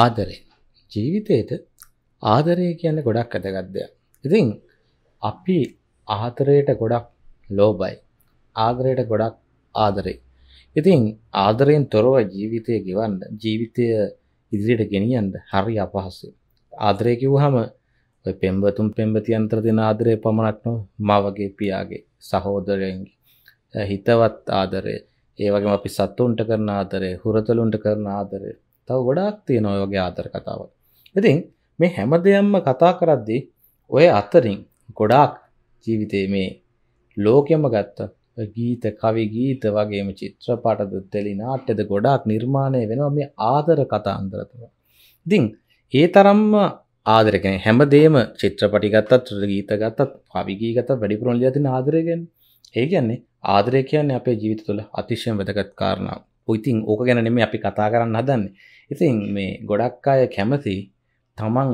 ආදරේ. ජීවිතේට ආදරය කියන්න ගොඩක් ඇදගත්දයක්. ඉතින් අපි ආතරයට ගොඩක් ලෝබයි. ආදරයට ගොඩක් ආදරේ. ඉතින් ආදරයෙන් තොරව ජීවිතය ගෙවන්න ජීවිතය ඉදිරියට ගෙනියන්ට හරි අපහස්සු. ආදරය කිව්හම පෙම්බතුම් පෙම්බති අන්තර දෙන ආදරය පමණක්නො මවගේ පියාගේ සහෝදරයන්ගේ. හිතවත් ආදරය ඒවගේ අපි සත්තුන්ට කරන ආදරය හුරතලුන්ට කරන ආදරය තව ගොඩක් තියෙන ඔයගේ ආතර කතාව. ඉතින් මේ හැම දෙයම්ම කතා කරද්දි ඔය අතරින් ගොඩාක් ජීවිතයේ මේ ලෝකෙම ගත්ත ගීත කවි ගීත වගේම චිත්‍රපටද තෙලි නාට්‍යද ගොඩාක් නිර්මාණය වෙනවා මේ ආදර කතා අන්දරතුව. ඉතින් ඒ තරම්ම ආදරකෙන හැමදේම චිත්‍රපටි ගත්තත් ගීත ගත්තත් පවිගීගත වැඩිපුරොන්ලි ඇතින ආදරයගෙන් ඒ කියන්නේ ආදරය කියන්නේ අපේ ජීවිත තුළ අතිශයම වැදගත් කාරණාව. ඉතින් ඕක ගැන නෙමේ අපි කතා කරන්න හදන්නේ. ඉතින් මේ ගොඩක් අය කැමති තමන්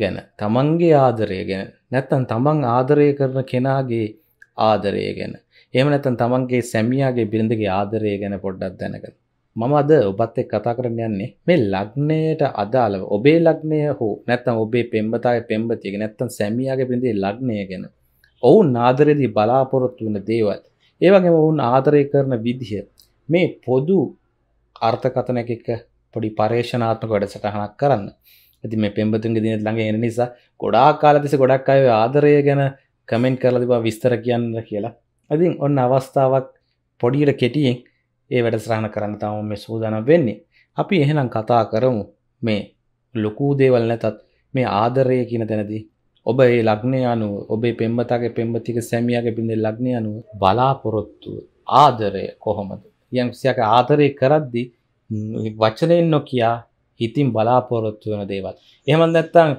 ගැන තමන්ගේ ආදරය ගැන නැත්තම් තමන් ආදරය කරන කෙනාගේ ආදරය ගැන. එහෙම නැත්තම් තමන්ගේ සැමියාගේ බිරිඳගේ ආදරය ගැන පොඩ්ඩක් දැනගන්න. මම අද ඔබත් එක්ක කතා කරන්න යන්නේ මේ ලග්නයට අදාළව ඔබේ ලග්නය හෝ නැත්තම් ඔබේ පෙම්බතාගේ පෙම්බතියගේ නැත්තම් සැමියාගේ බිරිඳේ ලග්නය ගැන. ඔවුන් ආදරයේදී බලාපොරොත්තු වෙන දේවල් ඒ වගේම ඔවුන් ආදරය කරන විදිහ මේ පොදු අර්ථකතනක එක පොඩි පර්ේෂනාත්මක වැඩසටහනක් කරන්න ඇති මේ පෙම්බතුන්ගේ දිනත් ළඟ එන නිසා ගොඩා කාලතිස ගොඩක් අය ආදරය ගැන කමෙන්ට් කරලා තිබා විස්තර කියන්න කියලා ඇතින් ඔන්න අවස්ථාවක් පොඩියට කෙටියෙන් ඒ වැඩසරහණ කරන්න තම මේ සූදානම් වෙන්නේ අපි එහෙනම් කතා කරමු මේ ලොකූ දේවල් නැතත් මේ ආදරය කියන තැනදී ඔබ ඒ ලග්නය අනුව ඔබේ පෙම්බතගේ පෙම්බතික සැමියගේ පිඳ ලග්නය අනුව බලාපොරොත්තු ආදරය කොහොමද යම්සියක ආදරය කරද්දි වචනයෙන් නොකියා හිතින් බලාපොරොත්තු වෙන දේවල්. එහෙම නැත්නම්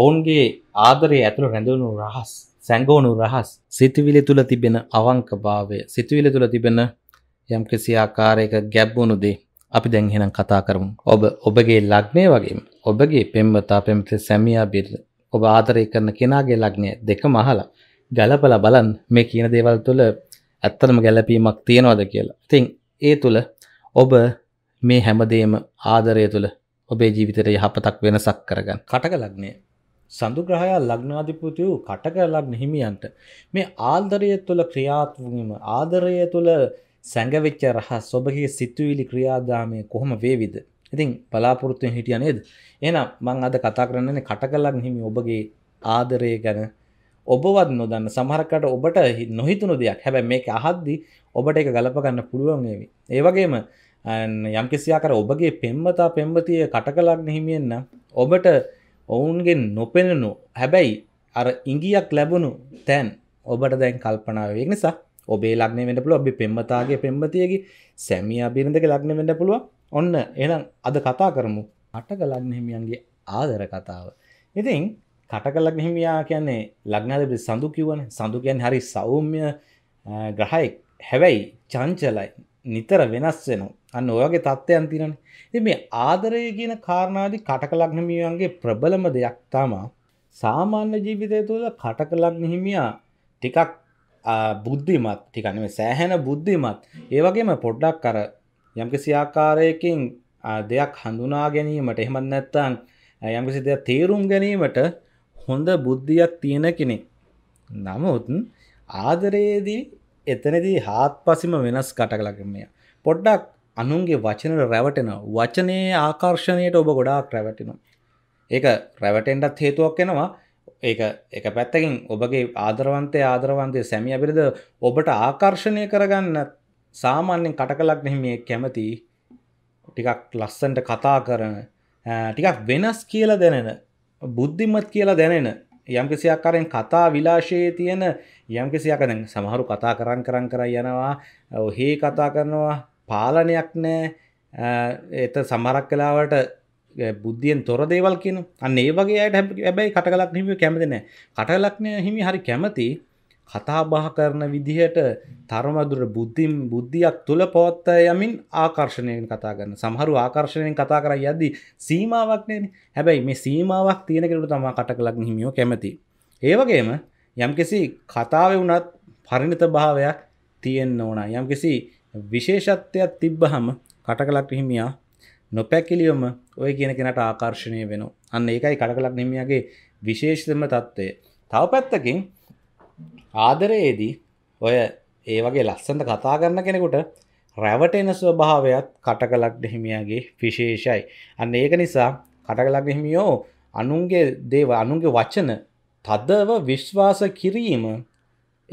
ඔවුන්ගේ ආදරය ඇතුළ රැඳවුණු රහස්, සැඟවුණු රහස්, සිතුවිලි තුල තිබෙන අවංකභාවය, සිතුවිලි තුල තිබෙන යම්කිසි ආකාරයක ගැබ්වුණු දේ අපි දැන් එහෙනම් කතා කරමු. ඔබ ඔබගේ ලග්නය වගේම ඔබගේ පෙම්වතා පෙම්වතේ සැමියා බිරිඳ ඔබ ආදරය කරන කෙනාගේ ලග්නය දෙකම අහලා ගලපලා බලන්න මේ කියන දේවල් තුළ ඇත්තටම ගැළපීමක් තියනවද කියලා. ඉතින් ඒ තුළ ඔබ මේ හැමදේම ආදරය තුළ ඔබේ ජීවිතයට යහපතක් වෙනසක් කරගන්න. කටක ලග්නය සඳුග්‍රහයා ලග්නාධිපතියු කටක ලග්න හිමියන්ට මේ ආදරය තුළ ක්‍රියාත්වීම ආදරය තුළ සැඟවෙච්ච රහ සොබගේ සිතුවිලි ක්‍රියාදාමය කොහොම වේවිද. ඉතින් බලාපොරොත්තුවෙන් හිටිය නේද. එනම් මං අද කතා කරන්නේ කටකලක් හිමි ඔබගේ ආදරය ගැන ඔබවත් නොදන්න සමහරකට ඔබට නොහිතුණු දෙයක් හැබැ මේක අහද්දි ඔබට එක ගලපගන්න පුළුවන් වේවි. ඒවගේම යම්කිසියාකර ඔබගේ පෙම්මතා පෙම්බතිය කටකලක් හිමියෙන්න්න ඔබට ඔවුන්ගෙන් නොපෙනනු හැබැයි අර ඉංගියක් ලැබුණු තැන් ඔබට දැන් කල්පනාවේ නිසා ඔබේ ලක්න වෙන පුළුව ඔබි පෙම්මතාගේ පෙම්බතියගේ සැමිය අබිරඳක ලක්න වෙන්න පුළුව ඔන්න එනම් අද කතා කරමු අටක ලක්න හිමියන්ගේ ආදර කතාව. ඉතින් කටක ලග්න හිමියා කියන්නේ ලග්නාධිපති සඳු කිව්වනේ. සඳු කියන්නේ හරි සෞම්‍ය ග්‍රහයෙක්. හැබැයි චංචලයි. නිතර වෙනස් වෙනවා. අන්න ඔය වගේ තත්ත්වයන් තියෙනනේ. ඉතින් මේ ආදරය කියන කාරණාදී කටක ලග්න හිමියන්ගේ ප්‍රබලම දෙයක් තමයි සාමාන්‍ය ජීවිතය තුළ කටක ලග්න හිමියා ටිකක් බුද්ධිමත් ටිකක් නෙමෙයි සෑහෙන බුද්ධිමත්. ඒ වගේම පොඩ්ඩක් අර යම්කිසි ආකාරයකින් දෙයක් හඳුනා ගැනීමට එහෙමත් නැත්නම් යම්කිසි දෙයක් තේරුම් ගැනීමට හොඳ බුද්ධියක් තියෙන කෙනෙක් නමුත් ආදරයේදී එතනදී හාත් පසිම වෙනස් කටකලකමය පොඩ්ඩක් අනුන්ගේ වචනට රැවටෙන වචනයේ ආකර්ශණයට ඔබ ගොඩාක් රැවටිනවා ඒක රැවටෙන්ටත් හේතුවක් එෙනවා ඒක එක පැත්තකින් ඔබගේ ආදරවන්තය ආදරවන්තය සැමිය බිරිද ඔබට ආකර්ශණය කරගන්න සාමාන්‍යෙන් කටකලක් නෙහිමිය කැමති ටිකක් ලස්සන්ට කතා කරන ටිකක් වෙනස් කියල දෙනෙන බුද්ධිමත් කියලා දැනෙන යම්කිසියාකාරයෙන් කතා විලාශයේ තියෙන යම්කිසියාකරෙන් සමහරු කතා කරන් කරන් කර යනවා ඔහේ කතා කරනවා පාලනයක් නෑ එත සමරක් කලාවට බුද්ධියෙන් තොර දේවල් කියන අන්න ඒ වගේ අයට හැබැයි කටකලක් හිමිය කැමති නෑ කටලක්නය හිමි හරි කැමති කතාබහ කරන විදිහට තරමදුර බුද්ධිම් බුද්ධියක් තුළ පොත්ත යමින් ආකර්ශණයෙන් කතාගන්න සහරු ආකර්ශණයෙන් කතා කර යද්දී සීමාවක්නයන හැබැයි මේ සීමාවක් තියෙනකට තමා කට කලක් හිමියෝ කැමති. ඒවගේම යම්කිසි කතාව වුණත් පරිණත භාවයක් තියෙන්න්න ඕන යම්කිසි විශේෂත්වයක් තිබ්බහම කට කලක් හිමියා නොපැකිලියොම ඔය කියන කෙනට ආකර්ශණය වෙන අන්න ඒකයි කඩ කලක් නිමියගේ විශේෂතම තත්ත්වය තව පැත්තකින් ආදරයේදී ඔය ඒ වගේ ලස්සඳ කතා කරන්න කෙනෙකුට රැවටෙන ස්වභාවයක් කටකලක් හිමියගේ විශේෂයි. අන්න ඒක නිසා කටකලක් හිමියෝ අනුන්ගේ දේව අනුන්ගේ වචන තදව විශ්වාස කිරීම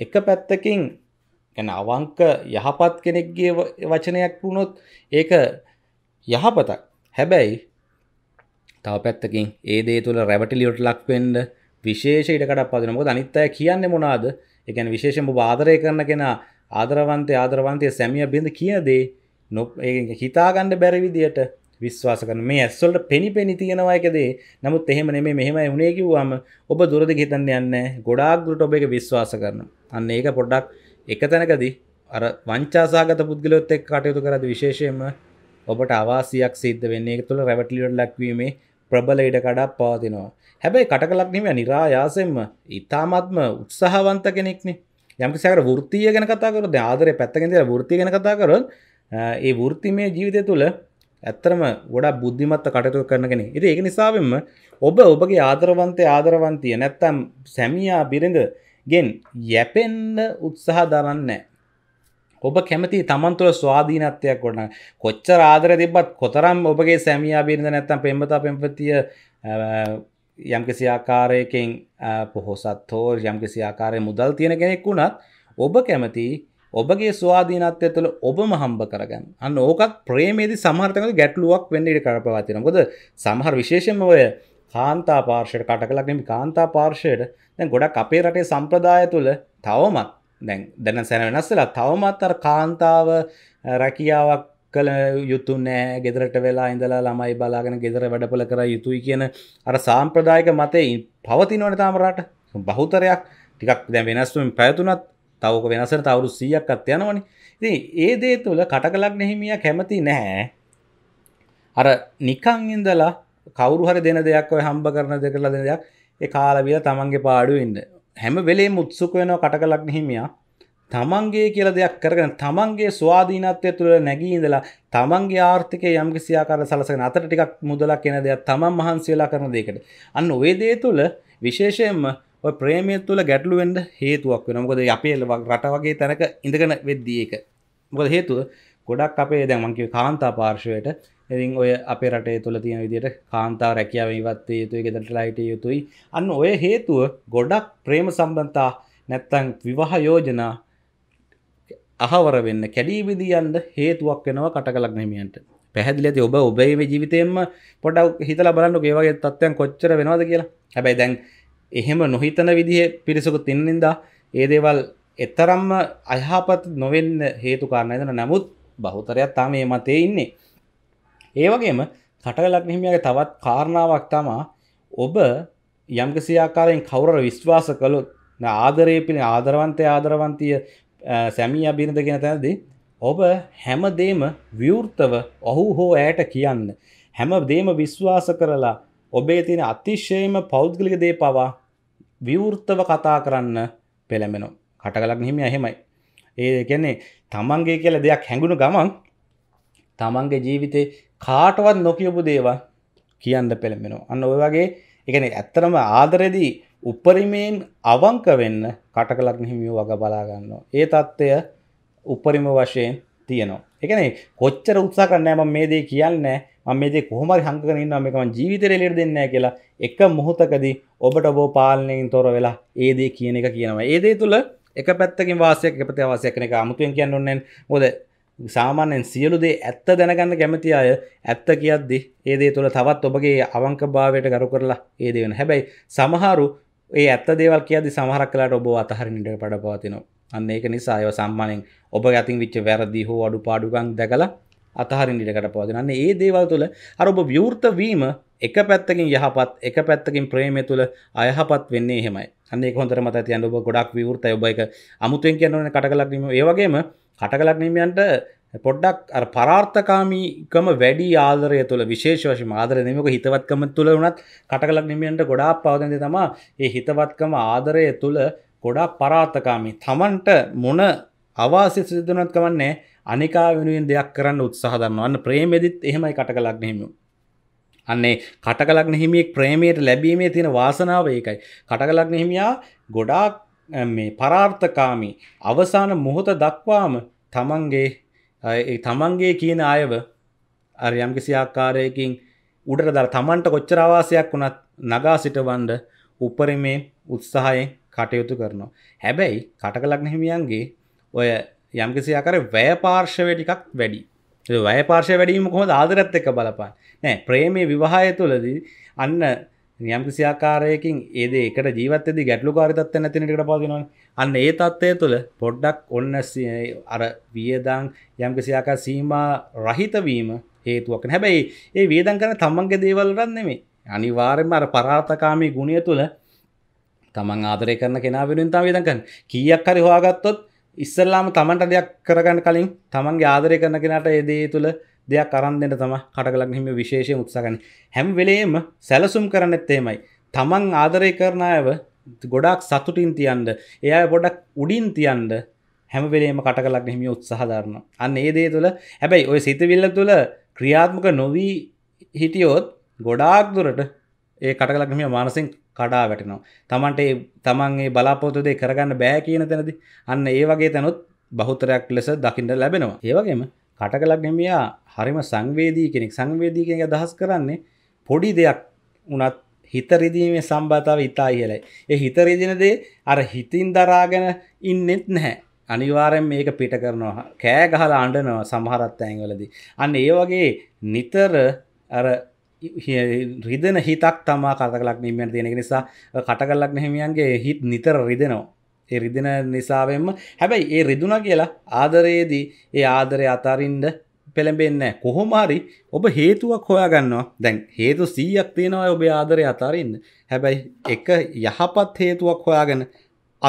එක පැත්තකින් ගැන අවංක යහපත් කෙනෙක්ගේ වචනයක් වුණොත් ඒක යහපතක් හැබැයි තව පැත්තකින් ඒ දේ තුළ රැවටිලියොට ලක්වෙන්ඩ විශේෂයට කටක් පදනකො අනිත්තය කියන්නේ මොනාද එකැන විශේෂම ආදරය කරන කෙන ආදරවන්තය ආදරවන්තය සැමිය බිඳ කියදේ නො හිතාගණ්ඩ බැරිවිදියට විශ්වාස කන මේ ඇස්වලට පෙනි පෙනි තියෙනවායකදේ නමුත් එහෙම නෙමේ මෙහෙම උනේකිවවාම ඔබ දුරද හිතන්න යන්න ගොඩාක්ගුට ඔබ එක විශ්වාස කරන අන්න ඒක පොඩ්ඩක් එක තැනකදී අර වංචාසාගත පුද්ගලොත් එක් කටයුතු කරද විශේෂයෙන්ම ඔබට අවාසියක් සිද්ධ වෙන්නේ තුළ රැවටලියට ලක්වීමේ ප්‍රබල ඉඩ කඩක් පවතිනවා. හැබැයි කටකලක්නම නිරායාසෙන්ම ඉතාමත්ම උත්සාහවන්ත කෙනෙක්නේ යම්කිසාර වෘතිය ගැන කතාකර ආදර පැත්තකෙද වෘතිය ගැන කතාකර ඒ වෘතිමය ජීවිතය තුළ ඇත්තරම ගොඩා බුද්ධිමත්ත කටතු කරන කෙන ඉති ඒ නිසාවෙන්ම ඔබ ඔබගේ ආදරවන්තය ආදරවන්තිය නැත්තම් සැමියා බිරිඳ ගෙන් යැපෙන්න්න උත්සාහ දරන්නෑ ඔබ කැමති තමන්තුළ ස්වාධීනත්වයක් ගොඩන කොච්ච රාදර තිබත් කොතරම් ඔබගේ සැමියා බිරිඳ නැත්තම් පෙම්බතා පෙම්පතිය යම්කිසි ආකාරයකෙන් පොහොසත් හෝ යම්කිසි ආකාරය මුදල් තියෙන කෙනෙක් වුණත් ඔබ කැමති ඔබගේ ස්වාධීනත්වය තුළ ඔබම හම්බ කරගන්න අන්න ඕකක් ප්‍රේමේදි සමහර්තක ගැටලුවක් වෙන්න ඉඩ කරපවතින ගොද සමහර විශේෂම ඔය කාන්තා පාර්ශයට කටකලක්නම කාන්තා පාර්ශයට දැන් ගොඩක් අපේ රටේ සම්ප්‍රදාය තුළ තවමත් දැන් දැන සැන වෙනස්සලා තවමත්තර කාන්තාව රැකියාවක් කළ යුතු නෑ ගෙදරට වෙලා ඉඳලා ළමයි බලාගෙන ගෙදර වැඩපල කර යුතුයි කියන අර සාම්ප්‍රදායක මතයි පවතිනවන තාමරට බහුතරයක් ටිකක් දැ වෙනස්ුවෙන් පැතුනත් තවක වෙනසට අවුරු සියයක් අත් යනවනි ති ඒ දේ තුළ කටකලක් නෙහිමිය කැමති නෑ අර නිකං ඉඳලා කවුරු හරි දෙන දෙයක් ඔය හම්බ කරන දෙ කරලා දෙ දෙයක් ඒ කාලවිල තමන්ගේ පාඩු ඉන්න හැම වෙලේ මුත්සුක වෙනවා කටකලක් හිමියා තමන්ගේ කියල දෙයක් කරගෙන තමන්ගේ ස්වාධීනත්වය තුළ නැගීඉඳලා තමන්ගේ ආර්ථික යම්කිසියාකාර සලසගෙන අතට ටිකක් මුදලක් කෙන දෙයක් තමන් මහන්සේලා කරන දෙකට අන්න ඔේදේ තුළ විශේෂයෙන්ම ප්‍රේමය තුළ ගැටලුවෙන්ඩ හේතුවක් වෙන මොකද අපේලවක් රට වගේ තැනක ඉඳගෙන වෙද්දියක මොකද හේතුව ගොඩක් අපේ දැන්මන්කිව කාන්තා පාර්ශවයට ඉතින් ඔය අපේ රටේ තුළ තියෙන විදිහට කාන්තාව රැකියාව ඉවත් විය යුතුයි ගෙදරටලා හිටිය යුතුයි අන්න ඔය හේතුව ගොඩක් ප්‍රේම සම්බන්ධතා නැත්තම් විවාහ යෝජනා අහවර වෙන්න කැඩී බිඳී යන්න හේතුවක් වෙනවා කටකලක් හිමියන්ට පැහැදිලි ඇති ඔබ ඔබේ මේ ජීවිතයෙන්ම පොඩ්ඩක් හිතලා බලන්න ඒ වගේ තත්ත්වයන් කොච්චර වෙනවද කියලා හැබැයි දැන් එහෙම නොහිතන විදිහේ පිරිසකුත් ඉන්න නිසා ඒ දේවල් එතරම්ම අයහපත් නොවෙන්න හේතු කාරණා නමුත් බහුතරයක් තාම මේ මතේ ඉන්නේ ඒවගේම කටගලක් හිමියගේ තවත් කාරණාවක් තමා ඔබ යම්ගසියාකාරයෙන් කවුර විශ්වාස කළොත් ආදරය පින ආදරවන්තය ආදරවන්තිය සැමිය බිරිඳ ගෙන තැනදි ඔබ හැමදේම විවෘතව ඔහු හෝ ඇයට කියන්න. හැම දේම විශ්වාස කරලා ඔබේ තියෙන අතිශයම පෞද්ගලික දේ පවා විවෘතව කතා කරන්න පෙළමෙන කටකලක් නහිමිය හෙමයි. ඒ කියන්නේ තමන්ගේ කියල දෙයක් හැඟුණු ගමන් තමන්ගේ ජීවිතේ කාටවත් නොකියපු දේවා කියන්න පෙළඹෙනවා අන්න ඔය වගේ එකන ඇත්තරම ආදරෙදී උපරිමයෙන් අවංක වෙන්න කටකලක් හිමියෝ වග බලාගන්න ඒ තත්ත්වය උපරිම වශයෙන් තියනවා එකන කොච්චර උත්සා කරන්නෑ ම මේ දේ කියන්න මේ දේ කොහමරි හංකරන්න මේකම ජීවිතරෙලෙට දෙන්න කියලා එක මොහොතකදී ඔබට බෝ පාලනයෙන් තොර වෙලා ඒදේ කියන එක කියනවා ඒදේ තුළ එක පැත්තකින් වාසයක් පැති වාසයකන එක අමුතුවෙන් කියන්න ඔන්නන් ොද සාමාන්‍යෙන් සියලුදේ ඇත්ත දැනගන්න කැමති අය ඇත්ත කියද්දි ඒදේ තුළ තවත් ඔබගේ අවංක භාවයට ගරු කරලා ඒ දෙවන හැබැයි සමහරු ඒ ඇත්ත දේවල් කියද සමහරක් කලාට ඔබ අතහරිනිට පඩ පවතිනවා අන්න ඒක නිසා අය සම්මානෙන් ඔබ ඇතින් විච්ච වැරදි හෝ අඩු පාඩුගන් දැකලා අතහරින් ඉඩකට පවතිනන්න ඒ දේවල් තුළ අරඔබ ව්‍යෘත වීම එක පැත්තකින් යහපත් එක පැත්තකින් ප්‍රේමය තුළ අයහපත් වෙන්නේ හෙමයි අන්නේ කොන්තර මත ඇති ඔබ ගොඩක් විවෘත ඔබ එක අමුතුවෙන් කියන්නන කටකලක්ීම ඒවගේම කටකලක් නිමියන්ට පොඩ්ඩක් අර පරාර්ථකාමීකම වැඩි ආදරය තුළ විශේෂ වශයෙන් ආදරය නෙමෙයික හිතවත්කම තුළ වුණත් කටකලක් නිමියන්ට ගොඩාක් පවදන්නේ තමයි මේ හිතවත්කම ආදරය තුළ ගොඩාක් පරාර්ථකාමී තමන්ට මොන අවාසි සිදුනත් කමන්නේ අනිකා වෙනුවෙන් දෙයක් කරන්න උත්සාහ දන්නවන්න ප්‍රේමෙදිත් එහෙමයි කටකලක් නෙහිමියෝ අන්නේ කටකලක් නෙහිමියෙක් ප්‍රේමයට ලැබීමේ තියෙන වාසනාව ඒකයි කටකලක් නෙහිමියා ගොඩාක් මේ පරාර්ථකාමී අවසාන මොහොත දක්වාම තමන්ගේ තමන්ගේ කියන අයව අර යම්කිසි ආකාරයකින් උඩට දර තමන්ට කොච්චර අවාසයක් වුණත් නගා සිටවන්ඩ උපරිමේ උත්සාහයෙන් කටයුතු කරනවා. හැබැයි කටකලක් නැහිමියන්ගේ ඔය යම්කිසි ආකාර වැයපාර්ශවය ටිකක් වැඩි. වැයපාර්ශය වැඩීම කොහොම ආදරත් එක බලපාන් නෑ ප්‍රේමේ විවාහය තුළදී අන්න නියම් කිසි ආකාරයකින් ඒ දෙයකට ජීවත් වෙද්දී ගැටලුකාරී තත්ත්වයක් නැති වෙනටකට පවතිනවනේ. අන්න ඒ තත්ත්වය තුළ පොඩ්ඩක් ඔන්න අර වියදම් යම් කිසි ආකාර සීමා රහිත වීම හේතුවක් නේ. හැබැයි ඒ වියදම් කරන තමන්ගේ දේවල් වලට නෙමෙයි. අනිවාර්යයෙන්ම අර පරාර්ථකාමී ගුණය තුළ තමන් ආදරය කරන කෙනා වෙනුවෙන් තමයි වියදම් කරන්නේ. කීයක් හරි හොයාගත්තොත් ඉස්සල්ලාම තමන්ට දෙයක් කරගන්න කලින් තමන්ගේ ආදරය කරන කෙනාට ඒ දේ තුළ දෙයක් අරන්දෙන්ට තම කටකලක් හිම විශේෂය උත්සගන්න හැම් වෙලේම සැලසුම් කරනෙත් එෙමයි තමන් ආදරය කරනායව ගොඩක් සතුටින් තියන්ද එයා ගොඩක් උඩින් තියන්ද හැමවෙලේම කටකලක් හිමිය උත්සාහධරන අන්න ඒ දේ තුළ හැබැයි ඔය සිතවිල්ල තුළ ක්‍රියාත්මක නොවී හිටියෝත් ගොඩාක් දුරට ඒ කටකලක්මිය මානසින් කඩා වැටනවා තමන්ට තමන්ගේ බලාපොතුදේ කරගන්න බෑ කියන තැනද අන්න ඒ වගේ තැනුත් බහුතරයක් ලෙස දකිින්ට ලැබෙනවා ඒවගේම කටකලක් හිමියා හරිම සංවේදී කෙනෙක් සංවේදී කෙනෙක් අදහස් කරන්නේ පොඩි දෙයක් වුණත් හිත රිදීමේ සම්බන්ධතාව ඉතා ඉහළයි. ඒ හිත රිදින දේ අර හිතින් දරාගෙන ඉන්නෙත් නැහැ. අනිවාර්යෙන් මේක පිට කරනවා. කෑ ගහලා අඬනවා සමහරත් තැන්වලදී. අන්න ඒ වගේ නිතර අර රිදෙන හිතක් තමා කටකලක් නිමියන් තියෙන එක නිසා කටකලක් නැහිමියන්ගේ හිත නිතර රිදෙනවා. ඒ රිදින නිසාවෙන්ම හැබැයි ඒ රිදුන කියලා ආදරයේදී ඒ ආදරය අතාරින්ඩ පෙළඹෙන්න කොහොමහරි ඔබ හේතුවක් හොයාගන්නවා දැන් හේතු සීයක් තියෙනවා ඔබේ ආදරය අතාරන්න හැබැයි එක යහපත් හේතුවක් හොයාගෙන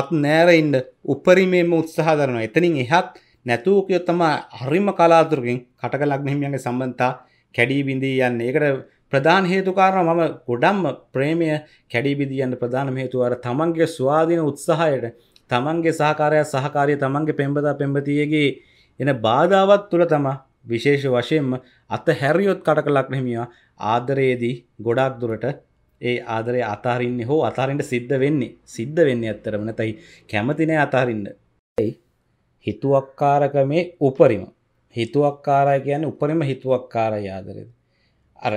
අත් නෑරයින්ඩ උපරිමේම උත්සාහ කරනවා එතනින් එහත් නැතුූකයොත්තම හරිම කලාතුරකින් කටකලක් මෙහිමියගේ සම්බන්තා කැඩී බිඳී යන්න ඒකට ප්‍රධාන හේතුකාරණ මම ගොඩම්ම ප්‍රේමය කැඩිබිදියන්න ප්‍රධානම හේතුවර තමන්ගේ ස්වාධීන උත්සාහයට තමන්ගේ සහකාරය සහකාරය තමන්ගේ පෙම්බදා පෙම්බතියගේ එන බාධාවත් තුළ තම විශේෂ වශයෙන්ම අත හැරියොත් කටක ලක්නහිමියා ආදරයේදී ගොඩක් දුරට ඒ ආදරය අතාරන්නේ හෝ අතාරෙන්ට සිද්ධ වෙන්නේ සිද්ධ වෙන්නේ ඇත්තරමන තයි කැමතිනය අතාරන්න ඇයි හිතුවක්කාරක මේ උපරිම හිතුවක්කාරය කියන්නේ උපරිම හිතුවක්කාර ආදරද අර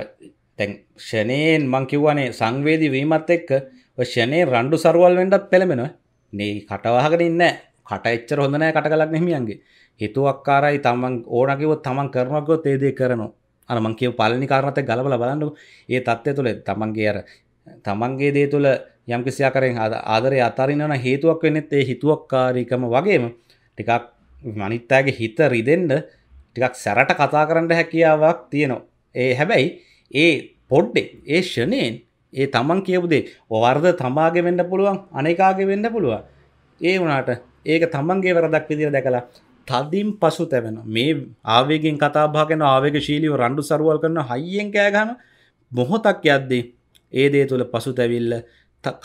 තැන් ෂණයෙන් මං කිව්වනේ සංවේදී වීමත් එක්ක ෂණේ රණ්ඩු සරුවල් වෙන්නත් පෙළඹෙනවා නේ කටවහගෙන ඉන්න කට එච්චර හොඳ නැහැ කට කලක් නෙහිමියන්ගේ හිතුවක්කාරයි තමන් ඕන කිව්වොත් තමන් කරනවා කිව්වොත් ඒ දේ කරනවා අර මං කියව පළවෙනි කාරණාවත් එක්ක ගලපලා බලන්නකො ඒ தත්ත්වය තුළ තමන්ගේ අර තමන්ගේ දේ තුළ යම් කිසි ආකාරයෙන් ආදරේ අතරිනවන හේතුවක් වෙන්නත් ඒ හිතුවක්කාරීකම වගේම ටිකක් අනිත් අයගේ හිත රිදෙන්න ටිකක් සැරට කතා කරන්න හැකියාවක් තියෙනවා ඒ හැබැයි ඒ පොඩ්ඩෙක් ඒ ෂණයෙන් ඒ තමන් කියපුදේ වර්ද තමාගේ වෙන්න පුළුවන් අනෙකාගේ වෙන්න පුළුවන් ඒ වනාට ඒක තමන්ගේ වරදක් විදිර දැකලා තදින් පසු තැවෙන මේ ආවේගෙන් කතාභාගෙන ආවේග ශීලිව රණ්ඩු සරුවල් කරන හයියෙන් කෑගන බොහොතක් යද්දී ඒ දේ තුළ පසු තැවිල්ල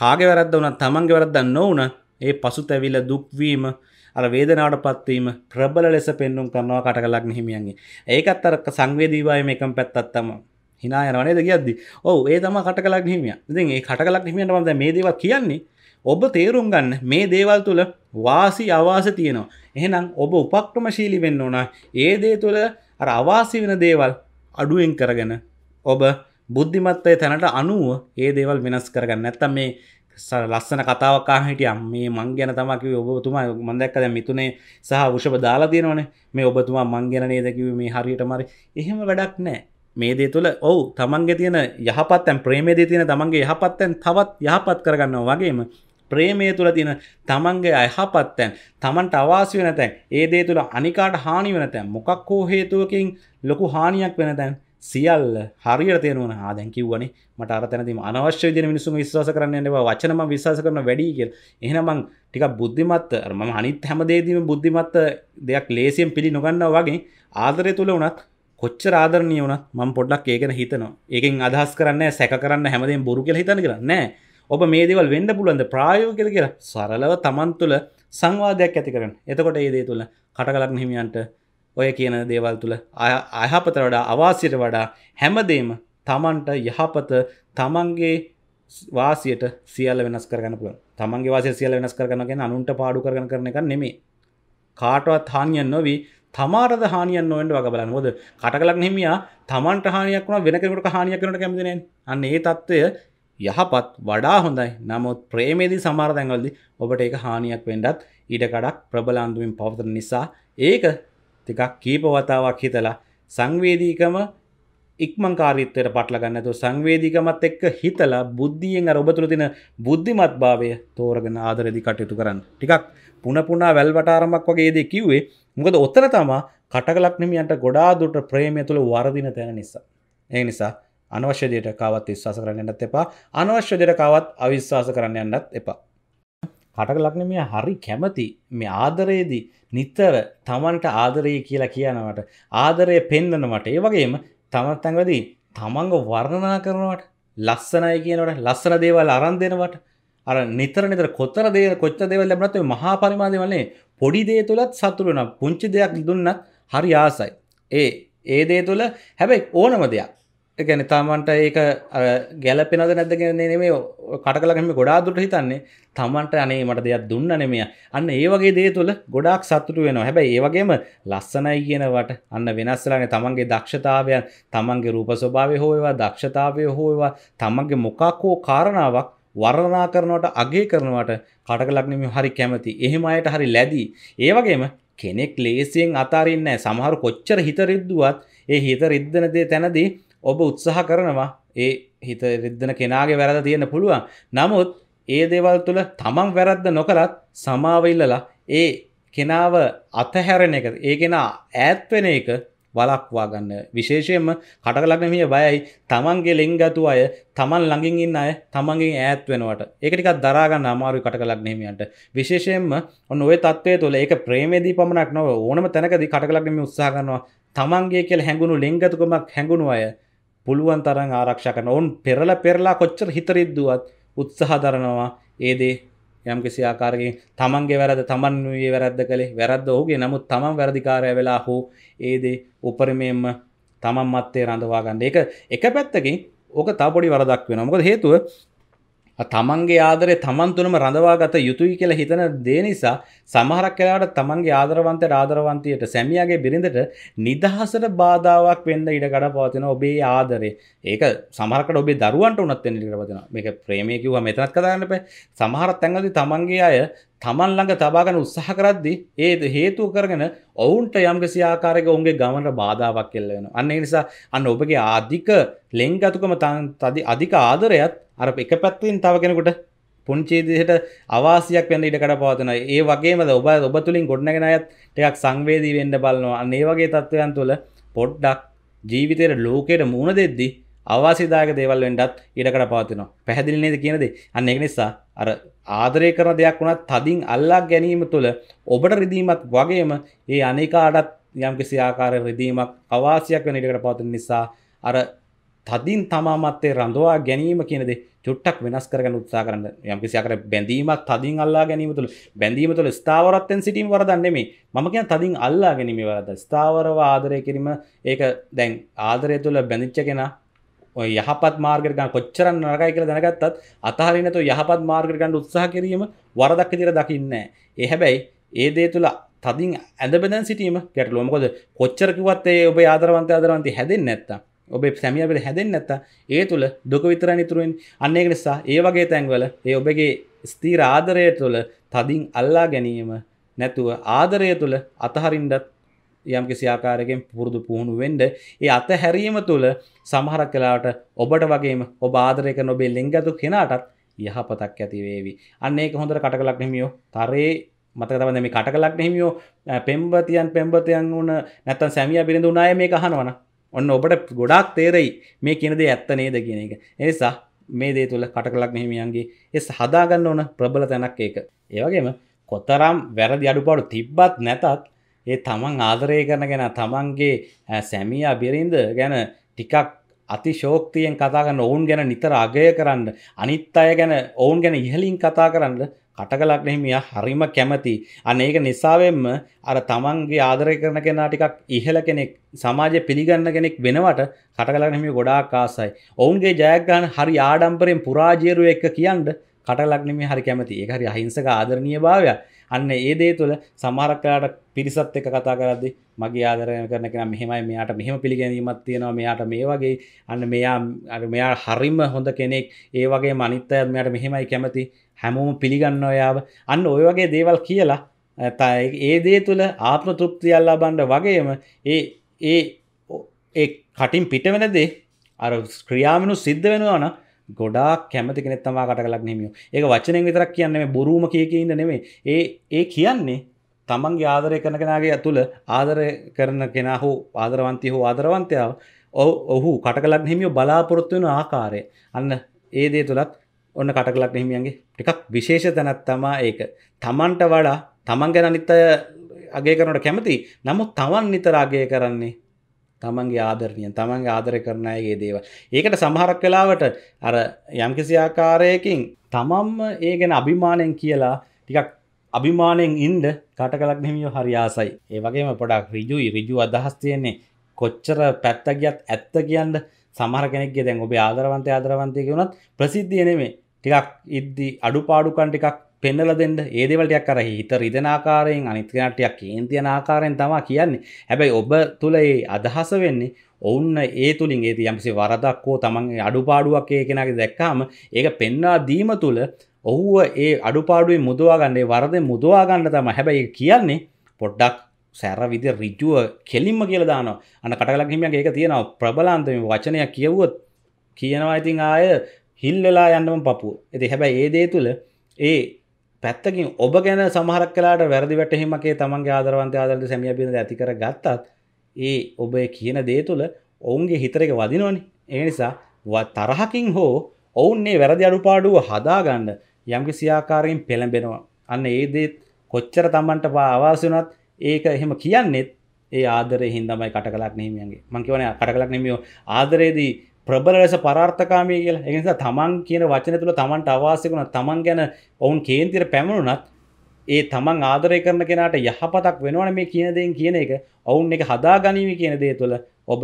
කාගේ වැරද්ද වන තමන්ගේ වැරද්දන්න ඕන ඒ පසු තැවිල්ල දුක්වීම අර වේදනාට පත්වීම ප්‍රබල ලෙස පෙන්නුම් කරනවා කටකලක් නහිමියන්ගේ ඒකත් අරක සංවේදීවායම එකම් පැත්තත්තම හිනා යනවනේද කියද්දි ඔව ඒ තම කට කලක් හිමිය ඉතින් ඒ කට කලක් හිමියට මද මේ දේව කියන්නේ ඔබ තේරුම් ගන්න මේ දේවල් තුළ වාසි අවාස තියෙනවා එහෙනම් ඔබ උපක්‍රම ශීලි වෙන්න ඕන ඒ දේ තුළ අර අවාසි වෙන දේවල් අඩුවෙන් කරගෙන ඔබ බුද්ධිමත්වය තැනට අනුව ඒ දේවල් වෙනස් කරගන්න ඇත්තම් මේ ලස්සන කතාවක් කාහිටියම් මේ මං ගැන තමකිව ඔබතුමා මන්දැක්කද මිතුනේ සහ උෂප දාලා තියෙනවනේ මේ ඔබතුමා මං ගැන නේදකිව මේ හරියට මරි එහෙම වැඩක් නෑ මේ දේ තුළ ඔවු තමන්ගේ තියෙන යහපත්තැන් ප්‍රේමේදී තියෙන තමන්ගේ යහපත්තැන් තවත් යහපත් කරගන්නවා වගේම ප්‍රේමය තුළ තියෙන තමන්ගේ අයහපත්තැන් තමන්ට අවාසි වෙන තැන් ඒ දේ තුළ අනිකාට හානි වෙන තැන් මොකක් හෝ හේතුවකින් ලොකු හානියක් වෙන තැන් සියල් හරියට තේරුවන හාදැන් කිව්වනේ මට අරතැනතිම අනවශ්‍ය විදින මිනිසුම විශ්වාස කරන්න නවා වචනම විශවාස කරන වැඩිගල් එහෙනමං ටික බුද්ධිමත් මම අනිත් හැමදේදීම බුද්ධිමත්ත දෙයක් ලේසියෙන් පිළි නොගන්නවා වගේ ආදරය තුළ වනත් කොච්ච රාදරණය වන ම පොඩක් ඒකන හිතනවා ඒකින් අදහස් කරන්න සැක කරන්න හැමදේ බොරු කියල හිතන කරන්න ඔබ මේ දෙවල් වෙන්න පුලන්ද ප්‍රායෝ කර කියලා සරලව තමන් තුළ සංවාදයක් ඇති කරන එතකොට ඒදේ තුළ කටකලක් හිමියන්ට ඔය කියන දේවල් තුළ අයහපත වඩා අවාසියට වඩා හැමදේම තමන්ට යහපත තමන්ගේ වාසියට සියල වෙනස් කරගන්න පුළුවන් තමන්ගේ වාසිය සියල වෙනස් කරගන්න ගැන අනුන්ට පාඩු කරගන්න කරන එක නෙමේ කාටවත් හානියක් නොවී තමාරද හානියන් නොෙන්ට වග බලන්න ොද කට කලක් හිමියා තමන්ට හානියක් වුණ වෙනකට හානියක් කරනට කැමතිනෙන් අන්න ඒ තත්ත්වය යහපත් වඩා හොඳයි නමුත් ප්‍රේමේදී සමාර දැන්වලදි ඔබට ඒක හානියක් වෙන්ඩත් ඉඩකඩක් ප්‍රබලාන්දුවෙන් පවතන නිසා ඒක තිකක් කීපවතාවක් හිතලා සංවේදීකම ඉක්මංකාරීත්වයට පටලගන්නතු සංවේදීකමත් එක්ක හිතලා බුද්ධියෙන් අර ඔබ තුළ තින බුද්ධිමත් භාවය තෝරගෙන ආදරෙදි කටයුතු කරන්න ටිකක් පුනපුනා වැල්වටාරමක් වගේ දෙ කිව්වේ මොකද ඔත්තන තමා කටකලක්නමියන්ට ගොඩාදුට ප්‍රේමය තුළ වරදින තැන නිසා. ඒ නිසා අනවශ්‍යදයට කාවත් විශ්වාස කරන්නන්නත් එපා අනවශ්‍යදයට කාවත් අවිශ්වාස කරන්න යන්නත් එපා. කටකලක්නමිය හරි කැමති මේ ආදරයේදී නිත්තර තමන්ට ආදරයේ කියලා කියනවට ආදරය පෙන්දනවට ඒ වගේම තමත් තැඟදී තමන්ග වර්ණනා කරනවට ලස්සනය කියනට ලස්සන දේවල් අරන් දෙනවට අර නිතර නිතර කොත්තර දේ කොච්ච දේවල් ලැබනත් මහා පරිමාදය වන්නේ පොඩි දේ තුළත් සතුරන පුංචි දෙයක් දුන්නත් හරි ආසයි. ඒ ඒ දේ තුළ හැබැයි ඕනම දෙයක් එකැන තමන්ට ඒක ගැලපෙනද නැදගෙන නෙමේ කටකලගම ගොඩාදුට හිතන්නේ තමන්ට අනේ මට දෙයක් දුන්න නෙමය අන්න ඒවගේ දේ තුළ ගොඩක් සතුටු වෙන හැබැයි ඒවගේම ලස්සනයි කියනවට අන්න වෙනස්සලාන තමන්ගේ දක්ෂතාවයන් තමන්ගේ රූප ස්වභාවය හෝවා දක්ෂතාවය හෝවා තමන්ගේ මොකක්කෝ කාරණාවක් වර්ණනා කරනවට අගේ කරනවට කටකලක්නම හරි කැමති එහෙම අයට හරි ලැදී ඒවගේම කෙනෙක් ලේසියෙන් අතාරන්න සමහර කොච්චර හිත රිද්දුවත් ඒ හිත රිද්ධනදේ තැනදී ඔබ උත්සාහ කරනවා ඒ හිත රිද්ධන කෙනාගේ වැරද තියෙන පුළුවන් නමුත් ඒ දේවල් තුළ තමන් වැරද්ද නොකරත් සමාවඉල්ලලා ඒ කෙනාව අතහැරණ එක ඒ කෙනා ඈත්වෙන එක වලක්වා ගන්න විශේෂයෙන්ම කටකලගනමිය බයයි තමන්ගේ ලෙංගතු අය තමන් ළඟින් ඉන්න අය තමන්ගේ ඈත් වෙනවට ඒකටිකක් දරාගන්න අමාරු කටකලක්නෙමියන්ට විශේෂයෙන්ම ඔන්න ඔය තත්වය තුළ ඒක ප්‍රේමේදී පමණක් නොව ඕනම තැනකදී කටකලක්නෙම උත්සාගන්නවා තමන්ගේ කියල හැඟුණු ලෙංගතුකමක් හැඟුණු අය පුළුවන් තරන් ආරක්ෂ කරන ඔවුන් පෙරල පෙරලා කොච්චර හිතරිද්දුවත් උත්සහ දරනවා ඒදේ යම් කිසි ආකාරගේ තමන්ගේ වැරද තමන් වයේ වැරද්ද කළේ වැරද්ද ඔහුගේ නමුත් තමන් වැරදිකාරය වෙලා හෝ ඒදේ උපරිමයෙන්ම තමන් මත්තේ රඳවාගන්න එක එක පැත්තකින් ඕක තාපොඩි වරදක් වෙන මොකද හේතුව තමන්ගේ ආදරේ තමන් තුනම රඳවා ගත යුතුයි කියලා හිතන දේ නිසා සමහරක් වෙලාවට තමන්ගේ ආදරවන්ත ආදරවන්තියට සැමියාගේ බිරිඳට නිදහසට බාධාවක් වෙන්න ඉඩකඩ පවතින ඔබේ ආදරේ. ඒක සමහරකට ඔබේ දරුවන්ට උනත් වෙන්න ඉඩ පවතිනවා. මේක ප්‍රේමය කිව්වා මෙතනත් කතා කරන්න බෑ. සමහර තැන්වලදී තමන්ගේ අය තමන් ළඟ තබාගෙන උත්සාහ කරද්දී ඒ හේතුව කරගෙන ඔවුන්ට යම්කිසි ආකාරයක ඔවුන්ගේ ගමනට බාධාවක් කෙල්ල වෙනවා. අන්න ඒ නිසා අන්න ඔබගේ ආධික ලෙන්ගතුකම තදි අධික ආදරයත් අර එක පැත්තෙන් තව කෙනෙකුට පුංචිදිහට අවාසියක් වෙන්න ඉඩකට පවතන ඒ වගේමද ඔබ ඔබ තුළින් ගොඩනගෙන අයත් ටයක් සංවේදී වෙන්න බලනවා අන්නේ වගේ තත්ත්වයන් තුළ පොඩ්ඩක් ජීවිතයට ලෝකයට මුණ දෙද්දි අවාසිදායක දේවල් වෙන්නත් ඉඩකට පවතිනවා පැහැදිලි නේද කියනදේ අන්න ඒක නිසා අර ආදරය කරන දෙයක් වුණත් තදින් අල්ලා ගැනීම තුළ ඔබට රිදීමත් වගේම ඒ අනේකාටත් යම්කිසි ආකාර රිදීමක් අවාසියක් වෙන ඉඩකට පවතින නිසා අර තදින් තමාමත්තේ රඳවා ගැනීම කියනද චුට්ටක් වෙනස් කරගන්න උත්සා කරන්න යම්කිසි ආකාර බැඳීමක් තදින් අල්ලා ගැනීම තුළ බැඳීම තුළ ස්ථාවරත්වෙන් සිටීම වරදක් නෙමෙයි මම කියන තදින් අල්ලා ගැනීම වරද ස්ථාවරව ආදරය කිරීම ඒක දැන් ආදරය තුළ බැඳිච්ච කෙනා ඔය යහපත් මාර්ගයට ගන්න කොච්චරක් නරකයි කියලා දැනගත්තත් අතහරින්න නැතුව යහපත් මාර්ගයට ගන්න උත්සාහ කිරීම වරදක් විදියට දකින්නේ නැහැ. ඒ හැබැයි ඒ දේ තුල තදින් ඇඳ බඳන් සිටීම ගැටලුව. මොකද කොච්චර කිව්වත් ඒ ඔබේ ආදරවන්ත ආදරවන්තය හැදෙන්නේ නැත්තම් ඔබ සැමියපිට හැදෙන් නැත්ත ඒ තුළ දුක විතර නිතුරුවෙන් අන්නේ නිසා ඒ වගේ තැන්වල ඒ ඔබගේ ස්තීර ආදරය තුළ තදින් අල්ලා ගැනීම නැතුව ආදරය තුළ අතහරින්ඩත් යම් කිසි ආකාරයෙන් පුරුදු පුහුණු වෙන්න ඒ අත හැරීම තුළ සමහරක් කලාට ඔබට වගේම ඔබ ආදරය කරන ඔබේ ලිංගතු කෙනාටත් යහපතක් ඇතිවේවි අන්න ඒක හොඳට කටකලක් නෙමියෝ තරේ මතක තමයි මේ කටකලක් නෙමියෝ පෙම්වතියන් පෙම්වතයන් වුණ නැත්තම් සැමියා බිරිඳ උනාය මේක අහනවන ඔන්න ඔබට ගොඩාක් තේරෙයි මේ කියන දේ ඇත්ත නේද කියන එක ඒ නිසා මේ දේ තුළ කටකලක් මෙහිමියන්ගේ එස් හදාගන්න ඕන ප්‍රබල තැනක් ඒක ඒවගේම කොතරම් වැරදි අඩුපාඩු තිබ්බත් නැතත් ඒ තමන් ආදරය කරන ගැන තමන්ගේ සැමිය අබිරින්ද ගැන ටිකක් අතිශෝක්තියෙන් කතා කරන්න ඔවුන් ගැන නිතර අගය කරන්න අනිත් අය ගැන ඔවුන් ගැන ඉහලින් කතා කරන්න කටකලක් නෙහිමිය හරිම කැමති අන්න ඒක නිසාවෙන්ම අර තමන්ගේ ආදරය කරන කෙනා ටිකක් ඉහළ කෙනෙක් සමාජය පිළිගන්න කෙනෙක් වෙනවට කටකලක් නෙහිමිය ගොඩාක් ආසයි. ඔවුන්ගේ ජයග්‍රහණ හරි ආඩම්බරෙන් පුරාජේරුව එක කියන්න කටලක් නෙමෙයි හරි කැමති. ඒක හරි අහිංසක ආදරණීය භාවයක්. අන්න ඒ දේ තුළ සමහරක්කලාට පිරිසත් එක කතා කරදදි මගේ ආදරය කරන කෙන මෙහෙමයි මෙයාට මෙහෙම පිළිගැනීමත් තියෙනවා මෙයාට මේ වගේ අන්න මෙයා අර මෙයා හරිම හොඳ කෙනෙක් ඒ වගේ මනිත්තය මෙයට මෙහෙමයි කැමති හැමෝම පිළිගන්න ඔයාව අන්න ඔය වගේ දේවල් කියලා ඒ දේ තුළ ආත්ම තෘප්තියල්ලා බණ්ඩ වගේම ඒ ඒ ඒ කටින් පිට වෙනදේ අර ක්‍රියාමනු සිද්ධ වෙනවාන ගොඩා කැමති කෙනෙ තමා කට කලක් නෙමිය ඒ වචනයෙන් විතරක් කියන්නේ බොරුම කියක ඉන්න නෙමේ ඒ ඒ කියන්නේ තමන්ගේ ආදරය කරන කෙනගේ ඇතුළ ආදරය කරන කෙනා හෝ ආදරවන්තය හෝ ආදරවන්තයාව ඔහු කටකලක් හිමිය බලාපොරොත්තු වෙන ආකාරය අන්න ඒ දේ තුළත් ඔන්න කටකලක් හිමියන්ගේ ටිකක් විශේෂ තැනත් තමා ඒක තමන්ට වඩා තමන් ගැන නිත අගේ කරනට කැමති නමුත් තමන් නිතර අගේ කරන්නේ තමන්ගේ ආදරණය තමන්ගේ ආදර කරනයගේ දේව. ඒකට සමහරක් වෙලාවට අර යම්කිසි ආකාරයකින් තමන්ම ඒ ගැන අභිමානයෙන් කියලා ටිකක් අභිමානයෙන් ඉන්ඩ කට කලක් නෙමියෝ හරියාසයි ඒ වගේම පොඩක් රිජුයි රිජු අදහස්තියන්නේ කොච්චර පැත්තගියත් ඇත්ත කියන්න සමහර කෙනෙක්ගේ දැන් ඔබේ ආදරවන්තය ආදරවන්තය වුණත් ප්‍රසිද්ධියනෙමේ ටිකක් ඉද්දි අඩුපාඩුකන් ටිකක් පෙන්නල දෙන්න ඒදවලටයක් කර හිත රිදනාකාරයෙන් අනිතිනටයක් ඒන්තියන ආකාරයෙන් තමා කියන්නේ හැබැයි ඔබ තුළ ඒ අදහස වෙන්නේ ඔවුන්න ඒ තුළින් ඒති යම්සි වරදක්කෝ තමන්ගේ අඩුපාඩුවක් ඒ කෙනගේ දැක්කාම ඒක පෙන්වා දීම තුළ ඔහුව ඒ අඩුපාඩුවේ මුදවාගන්නේ වරද මුදවාගන්න තම හැබැයි කියන්නේ පොඩ්ඩක් සැර විදි රිජුව කෙලින්ම කියලදානවා අන කටලක්හිමියන් ඒක තියෙනවා ප්‍රබලාන්තම වචනයක් කියවුවොත් කියනවා ඉතින් ආය හිල්ලලා යන්නම පපු ඇති හැබැයි ඒ දේ තුළ ඒ පැත්තකින් ඔබ ගැන සමහරක් කලාට වැරදි වැටහිමකේ තමන්ගේ ආදරවන්ත ආදරට සැමිය බිඳ ඇතිකර ගත්තත් ඒ ඔබ කියන දේ තුළ ඔවුන්ගේ හිතරක වදිනෝනි ඒ නිසා තරහකින් හෝ ඔවුන්නේ වැරදි අඩුපාඩුව හදාගන්න යම්කි සියාකාරයෙන් පෙළඹෙනවා අන්න ඒ දේත් කොච්චර තමන්ට පා අවාසනත් ඒක එහෙම කියන්නෙත් ඒ ආදරය හින්දමයි කටකලක් නහිමියන්ගේ මංකිවන කටකලක් නෙමියෝ ආදරයේදී ප්‍රබල ලෙස පරාර්ථකාමය කියලා ඒ නිසා තමන් කියන වචන තුළ තමන්ට අවශ්‍ය වුණා තමන් ගැන ඔවුන් කේන්තිර පැමුණුණත් ඒ තමන් ආදරය කරන කෙනාට යහපතක් වෙනවනේ මේ කියන දේෙන් කියන එක ඔවුන් එක හදාගනිමි කියන දේ තුළ ඔබ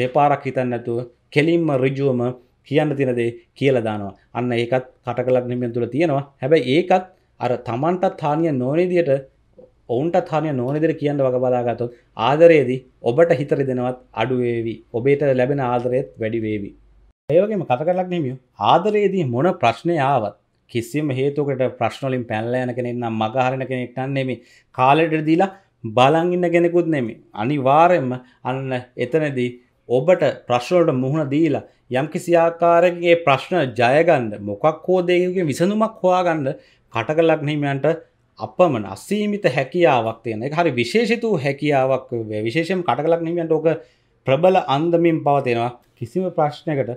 දෙපාරක් හිතන්න නැතුව කෙලින්ම ඍජුවම කියන්න තියෙන දේ කියලා දානවා. අන්න ඒකත් කටකලක් නිමෙන් තුළ තියෙනවා. හැබැයි ඒකත් අර තමන්ටත් හානිය නොවන විදියට ඔවුන්ටත් හනය නෝනෙදර කියන්න වග බලාගතොත් ආදරයේදී ඔබට හිතරි දෙනවත් අඩුවේවි ඔබේට ලැබෙන ආදරයත් වැඩිවේවි. ඒවගේම කත කරලක් නෙමිය ආදරයේදී මොන ප්‍රශ්නය ආවත් කිසිම හේතුකට ප්‍රශ්නලින් පැල්ලයන කෙනෙන්නම් මගහරණ කෙනෙක්ටන් නෙමි කාලෙට දීලා බලංඉන්න කෙනෙකුත් නෙමි. අනි වාරෙන්ම අන්න එතනදී ඔබට ප්‍රශ්නලට මුහුණ දීලා යම්කිසි ආකාරගේ ප්‍රශ්න ජයගන්ඩ මොකක් හෝදයකගේ විසඳුමක් හවාගන්ඩ කටකලක් නහිමයන්ට අපමන අසීමිත හැකියාවක් තියෙන එක හරි විශේෂිතූ හැකියාවක් විශේෂම කටකලක් නිමියන්ට ඕක ප්‍රබල අන්දමින් පවතිෙනවා කිසිම ප්‍රශ්නයකට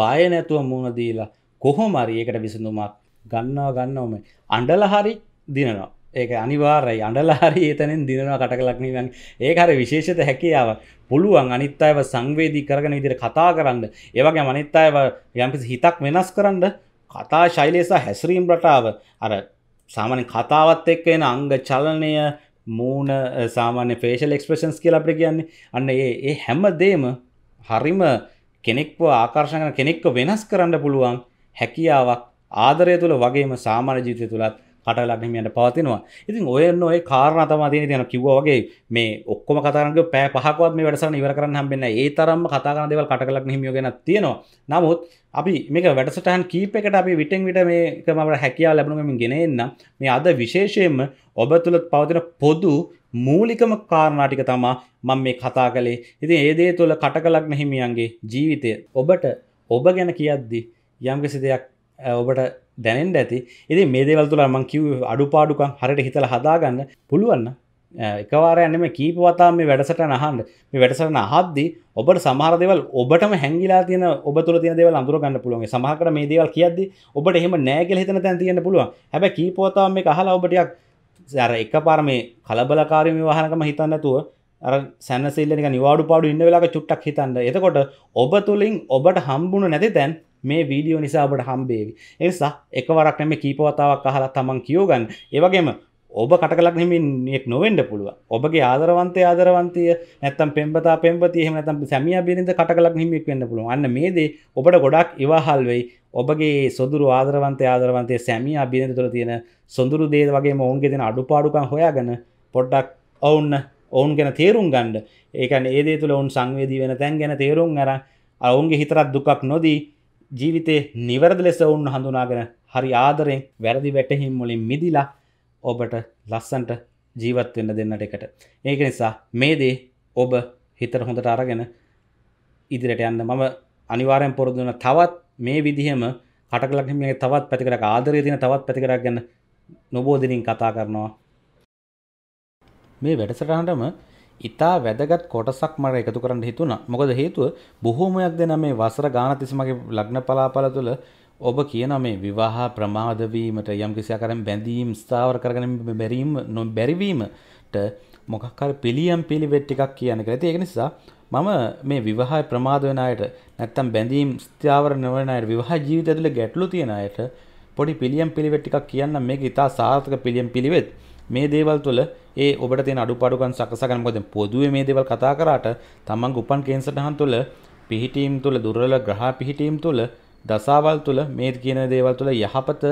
බය නැතුව මුණ දීලා කොහොමරි ඒකට විසඳුමක් ගන්නවා ගන්න ඕම අඩල හරි දිනවා ඒක අනිවාරයි අඩලාරි ඒතනෙන් දිනවා කට කලක්නීවන් ඒ හර විශේෂත හැකියාව පුළුවන් අනිත් අයව සංවේදී කරගෙන විදිර කතා කරන්න ඒවගේ මනිත් අයව යම්පිසි හිතක් වෙනස් කරන්න කතා ශෛලයසා හැසරීම් රටාව අර සාමාන්‍ය කතාවත් එක්ක එන අංග චලනය මූුණ සාමාන්‍ය ෆේෂල් එක්ස්ප්‍රෂන්ස් කියලා අපි කියන්නේ අන්න ඒ ඒ හැම දේම හරිම කෙනෙක්ව ආකර්ශණ කෙනෙක්ව වෙනස් කරන්න පුළුවන් හැකියාවක් ආදරය තුළ වගේම සාමාන්‍ය ජීවිතය තුළත් පටලක්නමියන්ට පවතිනවා ඉතින් ඔයන්න ඔය කාරණ තමතින තියෙන කිව්වාගේ මේ ඔක්කොම කතරග පෑ පහක්වත් මේ වැඩසන ඉවර කරන්න හම්බෙන්න ඒ තරම් කතාගන දෙවල් කටලක් හිමියගෙන තියෙනවා නමුත් අපි මේක වැඩසටහන් කීපකට අපි විටෙන් විට මේක මට හැකියා ලැබුණුවමින් ගෙනෙන්න මේ අද විශේෂයෙන්ම ඔබ තුළ පවතින පොදු මූලිකම කාරණාටික තමා මං මේ කතා කළේ ඉතින් ඒදේ තුළ කටකලක්න හිමියන්ගේ ජීවිතය ඔබට ඔබ ගැන කියද්දි යම්කිසි දෙයක් ඔබට දැනෙන්ට ඇති ඉති මේ දේවල් තුළ මං කිව් අඩු පාඩුකම් හරට හිතල හදාගන්න පුළුවන්න එකවාරයන්නම කීප වතා මේ වැඩසට නහන්ඩ මේ වැඩසරන හද්දි ඔබට සමහරදවල් ඔබටම හැගිලා තියන ඔබ තුර තිය දෙවල් අඳුරගන්න පුළුවන් සමහකට මේ දේවල් කියද්දි ඔබට එහෙම නෑගල හිතන තැන් තියන්න පුළුවන් හැබැ කීපවතාව මේ හලා ඔබටයක් සැර එක පාර මේ කලබලකාරම වහනකම හිතන්නතුව අර සැනසිල්ලක නිවාඩු පාඩු ඉන්න වෙලාක චුට්ටක් හිතන්න එතකොට ඔබ තුළින් ඔබට හම්බුණ නැති තැන් මේ වීඩියෝ නිසාබට හම්බේවි එනිසා එකවරක් නැම කීපවතාවක් අහලා තමන් කියෝගන්න ඒවගේම ඔබ කටලක් නිමින්ෙක් නොවෙන්ඩ පුළුව ඔබගේ ආදරවන්තය ආදරවන්තය නැත්තම් පෙම්පතා පෙම්පති එහෙම නැතම් සැමිය බිරිඳ කටලක් හිමෙක් වෙන්න පුළුව අන්න මේදේ ඔබට ගොඩක් ඉවාහල් වෙයි ඔබගේ සොදුරු ආදරවන්තය ආදරවන්තය සැමිය බිරිඳ තුළ තියෙන සොඳුරු දේද වගේ ඔවුන්ගේ දෙෙන අඩුපාඩුකන් හොයාගන පොඩ්ඩක් ඔවුන්න ඔවුන් ගැන තේරුම් ගණ්ඩ ඒකන් ඒදේ තුළ ඔවුන් සංවේදී වෙන තැන් ගැන තේරුම් අර ඔවුන්ගේ හිතරත් දුකක් නොදී ජීවිතේ නිවැරදි ලෙස උන් හඳුනාගෙන හරි ආදරෙන් වැරදි වැටහිම් මුලින් මිදිලා ඔබට ලස්සන්ට ජීවත් වෙන්න දෙන්නට එකට. ඒක නිසා මේ දේ ඔබ හිතට හොඳට අරගෙන ඉදිරියට යන්න මම අනිවාර්යෙන් පොරොන්දු වෙන තවත් මේ විදිහම කටකලක් හිමියගේ තවත් පැතිකඩක් ආදරය දෙන තවත් පැතිකඩක් ගැන නොබෝ දිනින් කතා කරනවා. මේ වැඩසටහනටම ඉතා වැදගත් කොටසක් මට එකතු කරන්න හිතුණ මොකද හේතුව බොහෝමයක් දෙන මේ වසර ගානතිසිමගේ ලග්න පලාපල තුළ ඔබ කියන මේ විවාහ ප්‍රමාදවීමට යම් කිසියාකරම් බැඳීම් ස්ථාවර කරගන බැරීම නො බැරිවීමට මොකක්කර පිළියම් පිළිවෙට් ටිකක් කියන කර ඒක නිසා මම මේ විවාහය ප්‍රමාදවනයට නැත්තම් බැඳීම් ස්ථාවර නොවනයට විවාහ ජීවිත තුළ ගැටලු තියෙනයට පොඩි පිළියම් පිළිවෙට් ටිකක් කියන්න මේ ඉතා සාර්ථක පිළියම් පිළිවෙත් මේ දේවල් තුළ ඒ ඔබට තියෙන අඩුපාඩුකම් සකසා ගන්න මොකද පොදුවේ මේ දේවල් කතා කරාට තමන්ගේ උපන් කේන්සර් දහන් තුළ පිහිටීම් තුළ දුර්වල ග්‍රහ පිහිටීම් තුළ දසාවල් තුළ මේ කියන දේවල් තුළ යහපත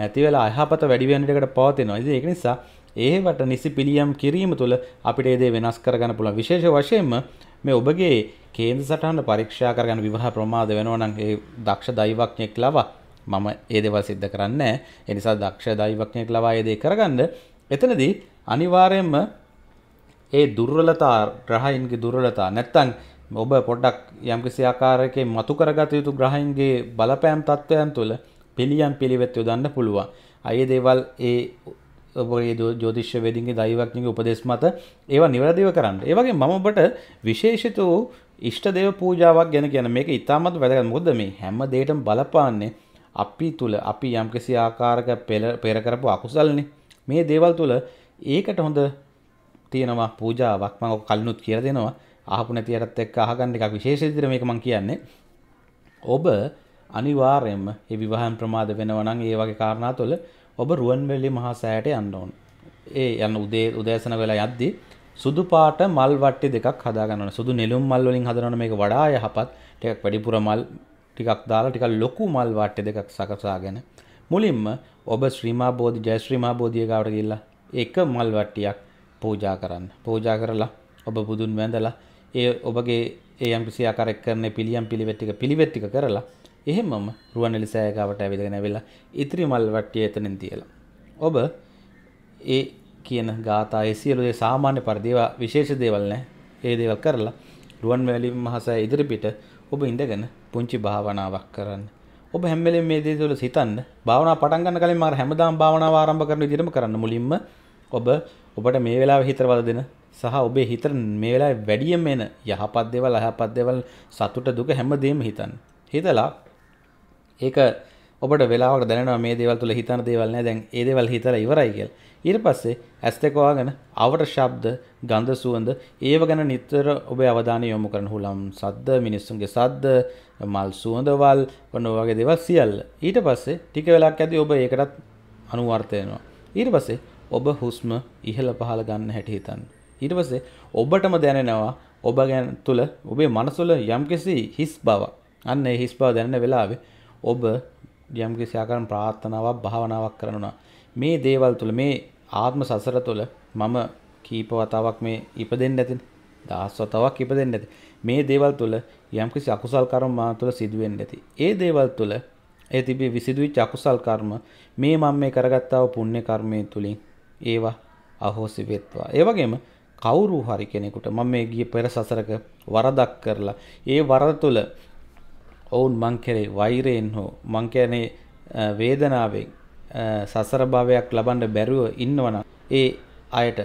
නැති වෙලා අයහපත වැඩි වෙන දෙයකට පවතිනවා. ඉතින් ඒක නිසා ඒවට නිසි පිළියම් කිරීම තුළ අපිට ඒ දේ වෙනස් කරගන්න පුළුවන්. විශේෂ වශයෙන්ම මේ ඔබගේ කේන්ද්‍ර සටහන පරීක්ෂා කරගන්න විවාහ ප්‍රමාද වෙනවා නම් ඒ දක්ෂ දෛවඥෙක් ලවා මම ඒ දේවල් සිද්ධ කරන්නේ ඒ නිසා දක්ෂ දෛවඥෙක් ලවා ඒ දේ කරගන්න එතනදී අනිවාර්යයෙන්ම ඒ දුර්වලතා ග්‍රහයින්ගේ දුර්වලතා නැත්තං ඔබ පොඩ්ඩක් යම්කිසි ආකාරයකේ මතු කරගත යුතු ග්‍රහයින්ගේ බලපෑම් තත්ත්වයන් තුළ පිළියම් පිළිවෙත් යොදන්න පුළුවන්. අය දේවල් ඒ ඔබගේ ජෝතිශ්‍ය වෙදින්ගේ දෛවඥගේ උපදෙස් මත ඒවා නිවැරදිව කරන්න. ඒ වගේ මම ඔබට විශේෂිත වූ ඉෂ්ටදේව පූජාවක් ගැන කියන මේක ඉතාමත් වැදගත්. මොකද මේ හැම දෙයකටම බලපාන්නේ අපි තුල අපි යම්කිසි ආකාරයක පෙර කරපු අකුසල්නේ. මේ දේවල් තුළ ඒකට හොඳ තියෙනවා පූජාවක් මම කලිනුත් කියලා දෙනවා අහපු නැති අයටත් එක්ක අහගන්න එකක් විශේෂ විදිහට මේක මම කියන්නේ ඔබ අනිවාර්යයෙන්ම මේ විවාහන් ප්‍රමාද වෙනවා නම් ඒ වගේ කාරණා තුළ ඔබ රුවන්වැලි මහා සෑයට යන්න ඕන. ඒ යන උදේ උදෑසන වෙලා යද්දී සුදු පාට මල් වට්ටි දෙකක් හදාගන්න ඕන. සුදු නෙළුම් මල් වලින් හදනවනේ මේක වඩා යහපත්. ටිකක් වැඩිපුර මල් ටිකක් දාලා ටිකක් ලොකු මල් වට්ටි දෙකක් සකසාගෙන මුලින්ම ඔබ ශ්‍රීමා බෝධි ජය ශ්‍රීමා බෝධිය ගාවට ගිහිල්ලා එක මල් වට්ටියක් පූජා කරන්න. පූජා කරලා ඔබ බුදුන් වැඳලා ඒ ඔබගේ ඒ යම් කිසි ආකාරයක් කරන පිළියම් පිළිවෙත් ටික පිළිවෙත් ටික කරලා එහෙමම රුවන්වැලි සෑය ගාවට ඇවිදගෙන ඇවිල්ලා ඉතිරි මල් වට්ටිය එතනින් තියලා. ඔබ ඒ කියන ගාථා ඒ සියලු ඒ සාමාන්‍ය පරිදි ඒවා විශේෂ දේවල් නෑ. ඒ දේවල් කරලා රුවන්වැලි මහසෑය ඉදිරිපිට ඔබ ඉඳගෙන පුංචි භාවනාවක් කරන්න. ඔබ හැමලේ මේ දේ තුළ සිතන්න භාවනා පටන් ගන්න කලින් මම හැමදාම භාවනාව ආරම්භ කරන විදිහටම කරන්න මුලින්ම ඔබ ඔබට මේ වෙලාවේ හිතරවල දෙන සහ ඔබේ හිත මේ වෙලාවේ වැඩියෙන් එන යහපත් දේවල් අයහපත් දේවල් සතුට දුක හැමදේම හිතන්න. හිතලා ඒක ඔබට වෙලාවකට දැනෙනවා මේ දේවල් තුළ හිතන දේවල් නෑ දැන් ඒ දේවල් හිතලා ඉවරයි කියලා. ඊට පස්සේ ඇස් දෙක වහගෙන අවට ශබ්ද, ගන්ධ සුවඳ ඒව ගැන නිතර ඔබේ අවධානය යොමු කරන හුලම් සද්ද, මිනිස්සුන්ගේ සද්ද, මල් සුවඳවල් ඔන්න ඔය වගේ දේවල් සියල්ල. ඊට පස්සේ ටික වෙලාවක් ඇද්දී ඔබ ඒකටත් අනුවර්තය වෙනවා. ඊට පස්සේ ඔබ හුස්ම ඉහළ පහළ ගන්න හැටි හිතන්න. ඊට පස්සේ ඔබටම දැනෙනවා ඔබ ගැන තුල ඔබේ මනසොල යම්කිසි හිස් බව. අන්න ඒ හිස් බව දැනෙන වෙලාවේ ඔබ යම්කිසි ආකාරම් ප්‍රාර්ථනාවක් භාවනාවක් කරනවා. මේ දේවල් තුළ මේ ආත්ම සසර තුළ මම කීප වතාවක් මේ ඉපදෙන්න ඇතින් දහස් වතාවක් ඉපදෙන්න ඇති මේ දේවල් තුළ යම්කිසි අකුසල් කර්ම මා තුළ සිදුවෙන්න ඇති ඒ දේවල් තුළ ඒ තිබේ විසිදුවිච්ච අකුසල් කර්ම මේ මම මේ කරගත්තාව පුණ්‍ය කර්මය තුලින් ඒවා අහෝසි වෙත්වා ඒ වගේම කවුරු හරි කෙනෙකුට මම මේ ගිය පෙර සසරක වරදක් කරලා ඒ වරද තුළ ඔවුන් මං කෙරේ වෛරයෙන් හෝ මං කියන්නේ වේදනාවෙන් සසර භාවයක් ලබන්න බැරුව ඉන්නවනම් ඒ අයට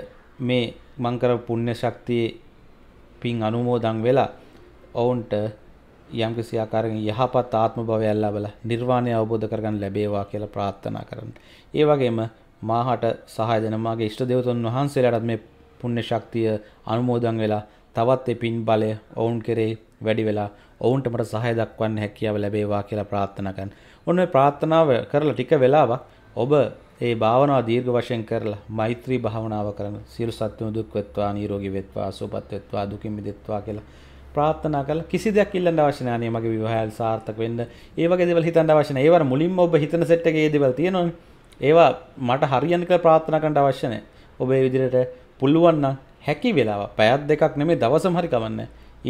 මේ මංකර පුණ්‍ය ශක්තියේ පින් අනුමෝදන් වෙලා ඔවුන්ට යම්කිසි ආකාරයෙන් යහපත් ආත්ම භවයක් ලැබලා නිර්වාණය අවබෝධ කරගන්න ලැබේවා කියලා ප්‍රාර්ථනා කරන්න. ඒ වගේම මාහට සහාය දෙන මාගේ ඉෂ්ට දෙවතුන් වහන්සේලාටත් මේ පුණ්‍ය ශක්තිය අනුමෝදන් වෙලා තවත් ඒ පින් බලය ඔවුන් කෙරෙහි වැඩි වෙලා ඔවුන්ට මට සහය දක්වන්න හැකියාව ලැබේවා කියලා ප්‍රාර්ථනා කරන්න. ඔන්න ඔය ප්‍රාර්ථනාව කරලා ටික වෙලාවක් ඔබ ඒ භාවනාව දීර්ඝ වශයෙන් කරලා මෛත්‍රී භාවනාව කරන සියලු සත්ත්වයන් දුක් වෙත්වා නිරෝගී වෙත්වා සුවපත් වෙත්වා දුකින් මිදෙත්වා කියලා ප්‍රාර්ථනා කරලා කිසි දෙයක් ඉල්ලන්න අවශ්‍ය නැහැ නේ මගේ විවාහයල් සාර්ථක වෙන්න. ඒ වගේ දේවල් හිතන්න අවශ්‍ය නැහැ. ඒවර මුලින්ම ඔබ හිතන සෙට් එකේ ඒ දේවල් තියෙනවනේ. ඒවා මට හරියන්න කියලා ප්‍රාර්ථනා කරන්න අවශ්‍ය නැහැ. ඔබ ඒ විදිහට පුළුවන් නම් හැකි වෙලාව පැයක් දෙකක් නෙමෙයි දවසම හරි කවන්න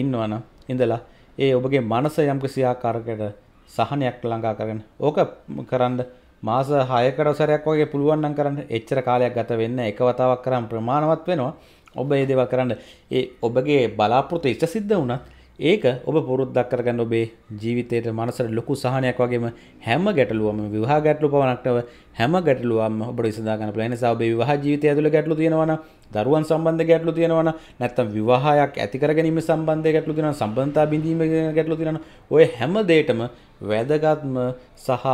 ඉන්නවනම් ඉඳලා ඒ ඔබගේ මනස යම් කිසිආකාරකට සහනයක් ළඟා කරගෙන ඕක කරන්න මාස 6කට සැරයක් වගේ පුළුවන් නම් කරන්න එච්චර කාලයක් ගත වෙන්නේ එක වතාවක් කරාම ප්‍රමාණවත් වෙනවා ඔබ මේ දේවල් කරන්න ඒ ඔබගේ බලාපොරොත්තු ඉෂ්ට සිද්ධ වුණත් ඒක ඔබ පුරුද්දක් කරගන්න ඔබේ ජීවිතයට මනසට ලොකු සහනයක් වගේම හැම ගැටලුවම විවාහ ගැටලු පවණක්ටව හැම ගැටලුවම ඔබට විසඳා ගන්න පුළුවන්. ඒ නිසා ඔබේ විවාහ ජීවිතය ඇතුළේ ගැටලු තියෙනවා නම්, දරුවන් සම්බන්ධ ගැටලු තියෙනවා නම්, නැත්නම් විවාහයක් ඇති කරගැනීම සම්බන්ධ ගැටලු තියෙනවා නම්, සම්බන්ධතා බිඳීම ගැටලු තියෙනවා නම්, ඔය හැම දෙයකම වැදගත්ම සහ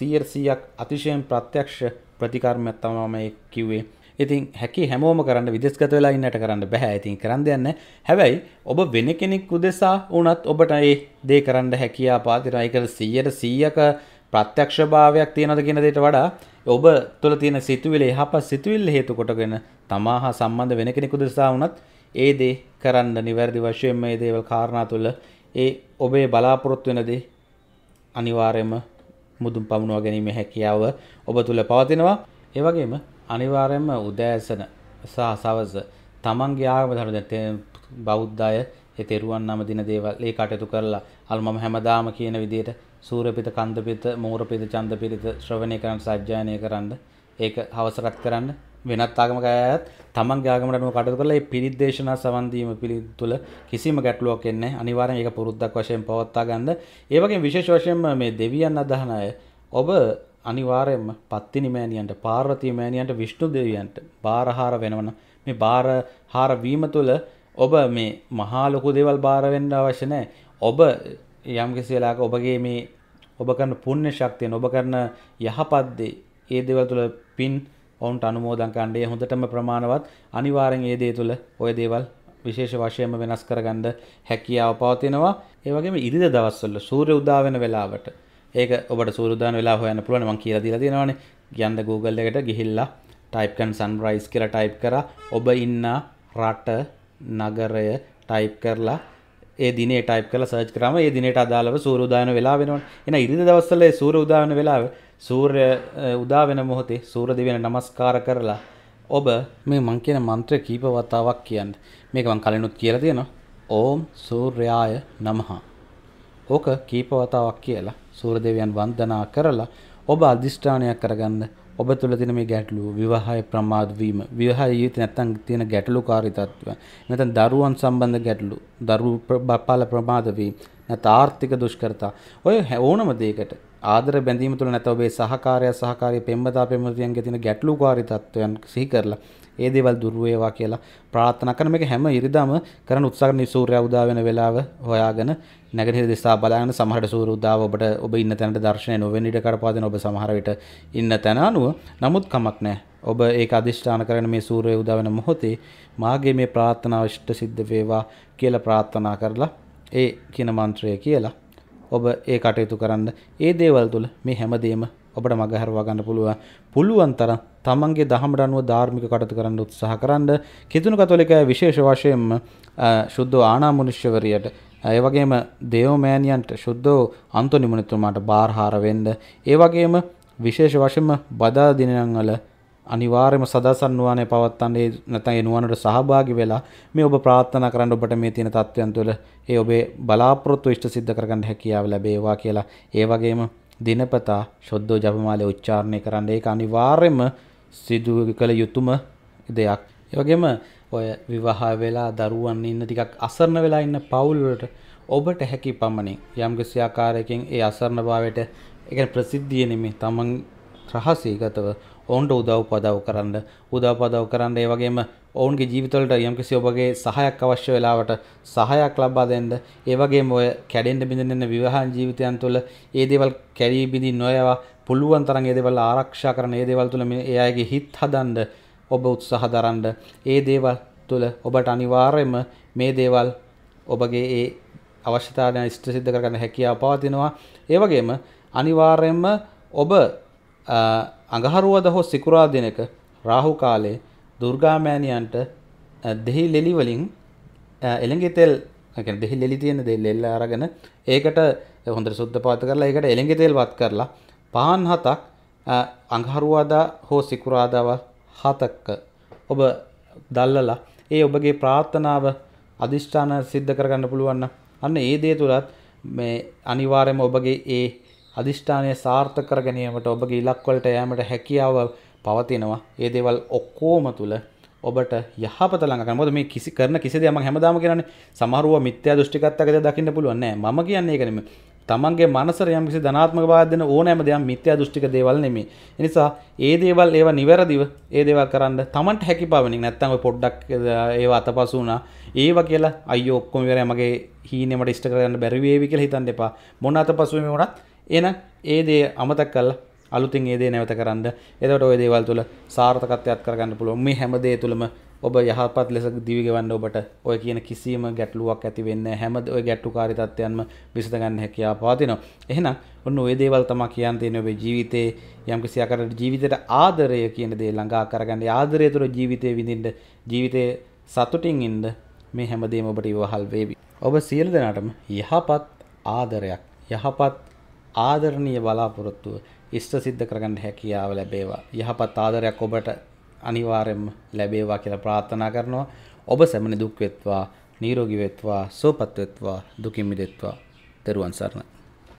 100ක් අතිශයින් ප්‍රත්‍යක්ෂ ප්‍රතිකාරමක් තමයි මම කිව්වේ. ඉතින් හැකි හැමෝම කරන්න විදෙස්ගත වෙලා ඉන්නට කරන්න බැහැ ඉතින් කරන්න දෙන්න හැබැයි ඔබ වෙන කෙනෙක් උදෙසා වුණත් ඔබට ඒ දේ කරන්න හැකියා පාතිරයි කර සීයට සීයක ප්‍රත්‍යක්ෂභාවයක් තියෙනද කියන දෙයට වඩා ඔබ තුළ තියෙන සිතුවිලි යහපත් සිතුවිල්ල හේතු කොටගෙන තමා හා සම්බන්ධ වෙන කෙනෙකු දෙසා වුණත් ඒ දේ කරන්න නිවැරදි වශයෙන් මේ දේවල් කාරණා තුළ ඒ ඔබේ බලාපොරොත්තු වෙන දේ අනිවාර්යයෙන්ම මුදුන් පමුණුවා ගැනීම හැකියාව ඔබ තුළ පවතිනවා ඒ වගේම අනිවාර්යයෙන්ම උදෑසන සහ සවස තමන්ගේ ආගම ධර්ම දැන් බෞද්ධ අය ඒ තෙරුවන් නම දින දේවල් ඒ කටයුතු කරලා අල් මම හැමදාම කියන විදිහට සූර්යපිත කන්දපිත මෝරපිත චන්දපිත ශ්‍රවණය කරන්න සජ්ජායනය කරන්න ඒක හවසරත් කරන්න වෙනත් ආගමක අයත් තමන්ගේ ආගමට අනුව කටයුතු කරලා මේ පිරිත් දේශනා සවන් දීම පිළිතුල කිසිම ගැටලුවක් එන්නේ නැහැ. අනිවාර්යෙන් ඒක පුරුද්දක් වශයෙන් පවත්වා ගන්න. ඒ වගේම විශේෂ වශයෙන් මේ දෙවියන් අදහන අය ඔබ අනිවාරයෙන්ම පත්තිනි මෑණියන්ට පාර්වතී මෑණියන්ට විෂ්ණු දෙවියන්ට බාරහාර වෙනවන මේ බාරහාර වීම තුළ ඔබ මේ මහා ලොකු දේවල් බාර වෙන්න අවශ්‍ය නැහැ ඔබ යම්කිසි වෙලාවක ඔබගේ මේ ඔබ කරන පුණ්‍ය ශක්තියෙන් ඔබ කරන යහපත් දේ ඒ දේවල් තුළ පින් ඔවුන්ට අනුමෝදන් කණ්ඩේ හොඳටම ප්‍රමාණවත් අනිවාරෙන් ඒ දේ තුළ ඔය දේවල් විශේෂ වශයෙන්ම වෙනස් කරගන්න හැකියාව පවතිනවා ඒ වගේම ඉරිදා දවස්වල සූර්ය උදා වෙන වෙලාවට ඒක ඔබට සූරුදාන වෙලා හොයන්න පුළුවන් මං කියලා දීලා තියෙනවානේ යන්න Google එකට ගිහිල්ලා type කරන sunrise කියලා type කරා ඔබ ඉන්න රට නගරය type කරලා ඒ දිනේ type කරලා search කරාම ඒ දිනේට අදාළව සූර්යෝදායන වෙලා වෙනවනේ. එන ඉරිදා දවස්වල ඒ සූර්ය උදාවන වෙලාව සූර්ය උදා වෙන මොහොතේ සූර්ය දෙවියන් නමස්කාර කරලා ඔබ මේ මං කියන මන්ත්‍රය කීප වතාවක් කියන්න. මේක මං කලිනුත් කියලා තියෙනවා. ඕම් සූර්යාය නමහ. ඕක කීප වතාවක් කියලා සූරදේවයන් වන්දනා කරලා ඔබ අධිෂ්ඨානයක් කරගන්න ඔබ තුළ තියෙන මේ ගැටලුව විවාහය ප්‍රමාද වීම විවාහය ජීවිතේ නැත්තම් තියෙන ගැටලුකාරී තත්ත්වයන් නැත්නම් දරුවන් සම්බන්ධ ගැටලු දරු බපාල ප්‍රමාද වීම නැත්නම් ආර්ථික දුෂ්කරතා ඔය ඕනම දෙයකට ආදර බැඳීම තුළ නැත ඔබේ සහකාරය සහකාරී පෙම්බතා පෙම්බතියන්ගේ තියෙන ගැටලුකාරී තත්වයන් සිහි කරලා ඒ දේවල් දුර වේවා කියලා ප්‍රාර්ථනා කරන මේක හැම ඉරිදාම කරන උත්සාහ කරන සූර්යයා උදා වෙන වෙලාව හොයාගෙන නැගෙනහිර දිසා බලාගෙන සමහරට සූර්ය උදාව ඔබට ඔබ ඉන්න තැනට දර්ශනය නොවෙන ඉඩ කරපාදෙන ඔබ සමහර විට ඉන්න තැන අනුව නමුත් කමක් නැහැ. ඔබ ඒක අදිෂ්ඨාන කරගෙන මේ සූර්ය උදා වෙන මොහොතේ මාගේ මේ ප්‍රාර්ථනාව ඉෂ්ට සිද්ධ වේවා කියලා ප්‍රාර්ථනා කරලා ඒ කියන මන්ත්‍රය කියලා ඔබ ඒ කටයුතු කරන්න ඒ දේවල් තුළ මේ හැමදේම ඔබට මගහැරවා ගන්න පුළුවන්. පුළුවන් තරම් තමන්ගේ දහමට අනුව ධාර්මික කටයුතු කරන්න උත්සාහ කරන්න. කිතුණු කතෝලිකය විශේෂ වශයෙන්ම සුද්ධ ආනාමනුෂ්‍යවරියට ඒ වගේම දේවමෑනියන්ට සුද්ධ අන්තොනිමුනිතුමාට බාරහාර වෙන්න. ඒ වගේම විශේෂ වශයෙන්ම බදා දිනයන් වල අනිවාර්යයෙන්ම සදාසන් නුවණේ පවත්තන්නේ නැත්නම් ඒ නුවණට සහභාගී වෙලා මේ ඔබ ප්‍රාර්ථනා කරන්න ඔබට මේ තියෙන තත්වයන් තුළ ඒ ඔබේ බලාපොරොත්තු ඉෂ්ට සිද්ධ කරගන්න හැකියාව ලැබේවා කියලා ඒ වගේම දිනපතා ශොද්දෝ ජපමාලේ උච්චාරණය කරන්න ඒක අනිවාර්යයෙන්ම සිදු කළ යුතුම දෙයක්. ඒ වගේම ඔය විවාහ වෙලා දරුවන් ඉන්න ටිකක් අසරණ වෙලා ඉන්න පවුල් වලට ඔබට හැකි පමණින් යම්කිසි ආකාරයකින් ඒ අසරණභාවයට ඒ කියන්නේ ප්‍රසිද්ධිය නෙමෙයි තමන් රහසීගතව ඔවුන්ට උදව් පදව් කරන්න උදව් පදව් කරන්න ඒ වගේම ඔවුන්ගේ ජීවිතවලට යම්කිසි ඔබගේ සහයක් අවශ්‍ය වෙලාවට සහයක් ලබා දෙන්න ඒ වගේම ඔය කැඩෙන්න බිඳෙන්න විවාහන ජීවිතයන් තුළ ඒ දේවල් කැඩී බිඳී නොයවා පුළුවන් තරම් ඒ දේවල් ආරක්ෂා කරන ඒ දේවල් තුළ මේ අයගේ හිත් හදන්න ඔබ උත්සාහ දරන්න ඒ දේවල් තුළ ඔබට අනිවාර්යයෙන්ම මේ දේවල් ඔබගේ ඒ අවශ්‍යතාවයන් ඉෂ්ට සිද්ධ කරගන්න හැකියාව පවතිනවා ඒ වගේම අනිවාර්යයෙන්ම ඔබ අඟහරුවද හෝ සිකුරා දිනක රාහු කාලේ දුර්ගාමෑණියන්ට දෙහි ලෙලි වලින් එළඟි තෙල් දෙහි ලෙලි තියෙන දෙල් එල්ල අරගෙන ඒකට හොඳට සුද්ධ පාත කරලා ඒකට එළඟි තෙල් වත් කරලා පහන් හතක් අඟහරුවාදා හෝ සිකුරාදාව හතක්ක ඔබ දල්ලලා ඒ ඔබගේ ප්‍රාර්ථනාව අධිෂ්ඨාන සිද්ධ කරගන්න පුළුවන් අන්න ඒ දේ තුලත් මේ අනිවාර්යයෙන්ම ඔබගේ ඒ අධිෂ්ඨානය සාර්ථක කර ගැනීමට ඔබගේ ඉලක්කවලට යෑමට හැකියාව පවතිනවා. ඒ දේවල් ඔක්කොම තුල ඔබට යහපත ළඟ මොකද මේ කිසි කරන කිසි දෙයක් මම හැමදාම කියන්නේ සමහරව මිත්‍යා දෘෂ්ටිකත්වයකද දකින්න පුළුවන් නෑ. මම කියන්නේ ඒක නෙමෙයි. තමන්ගේ මනසර යම් කිසි ධනාත්මක භාවයක් දෙන ඕනෑම දෙයක් මිත්‍යා දෘෂ්ටික දේවල් නෙමෙයි. ඒ නිසා ඒ දේවල් ඒවා නිවැරදිව ඒ දේවල් කරන්න තමන්ට හැකි පවණින් නැත්තම් ඔය පොඩ්ඩක් ඒවා අතපසු වුණා. ඒවා කියලා අයියෝ ඔක්කොම ඉවරයි මගේ හීනෙමට ඉෂ්ට කරගන්න බැරි වේවි කියලා හිතන්න එපා. මොන අතපසු වෙමේ වුණත් එන ඒ දේ අමතක් කල්ලා අලුතින් ඒදේ නැවත කරන්න එතට ඔය දේවල් තුළ සාර්ථකත්වයක් කරගන්න පුළුවන් මේ හැමදේ තුළම ඔබ යහපත් ලෙස දිවිගවන්න ඔබට ඔය කියන කිසිීම ගැටලුවක් ඇති වෙන්න හැමද ඔය ගැට්ටු කාරිතත්වයන්ම විසඳගන්න හැකයා පාතිනවා එහෙනම් ඔන්න ඔය දේවල් තමා කියන්තයන ඔබේ ජීවිතයේ යම්කිසි අකරට ජීවිතයට ආදරය කියන දේ ළඟා කරගන්න ආදරය තුර ජීවිතය විඳින්ට ජීවිතය සතුටින් ඉන්ද මේ හැමදේම ඔබට ඉවහල් වේවි ඔබ සියල් දෙනටම යහපත් ආදරයක් යහපත් ආදරණීය බලාපොරොත්තුව ඉෂ්ට සිද්ධ කරගන්න හැකියාව ලැබේවා. යහපත් ආදරයක් ඔබට අනිවාර්යයෙන්ම ලැබේවා කියලා ප්‍රාර්ථනා කරනවා. ඔබ සැමනේ දුක් වෙත්වා, නිරෝගී වෙත්වා, සුවපත් වෙත්වා, දුකින් මිදෙත්වා. තෙරුවන් සරණයි.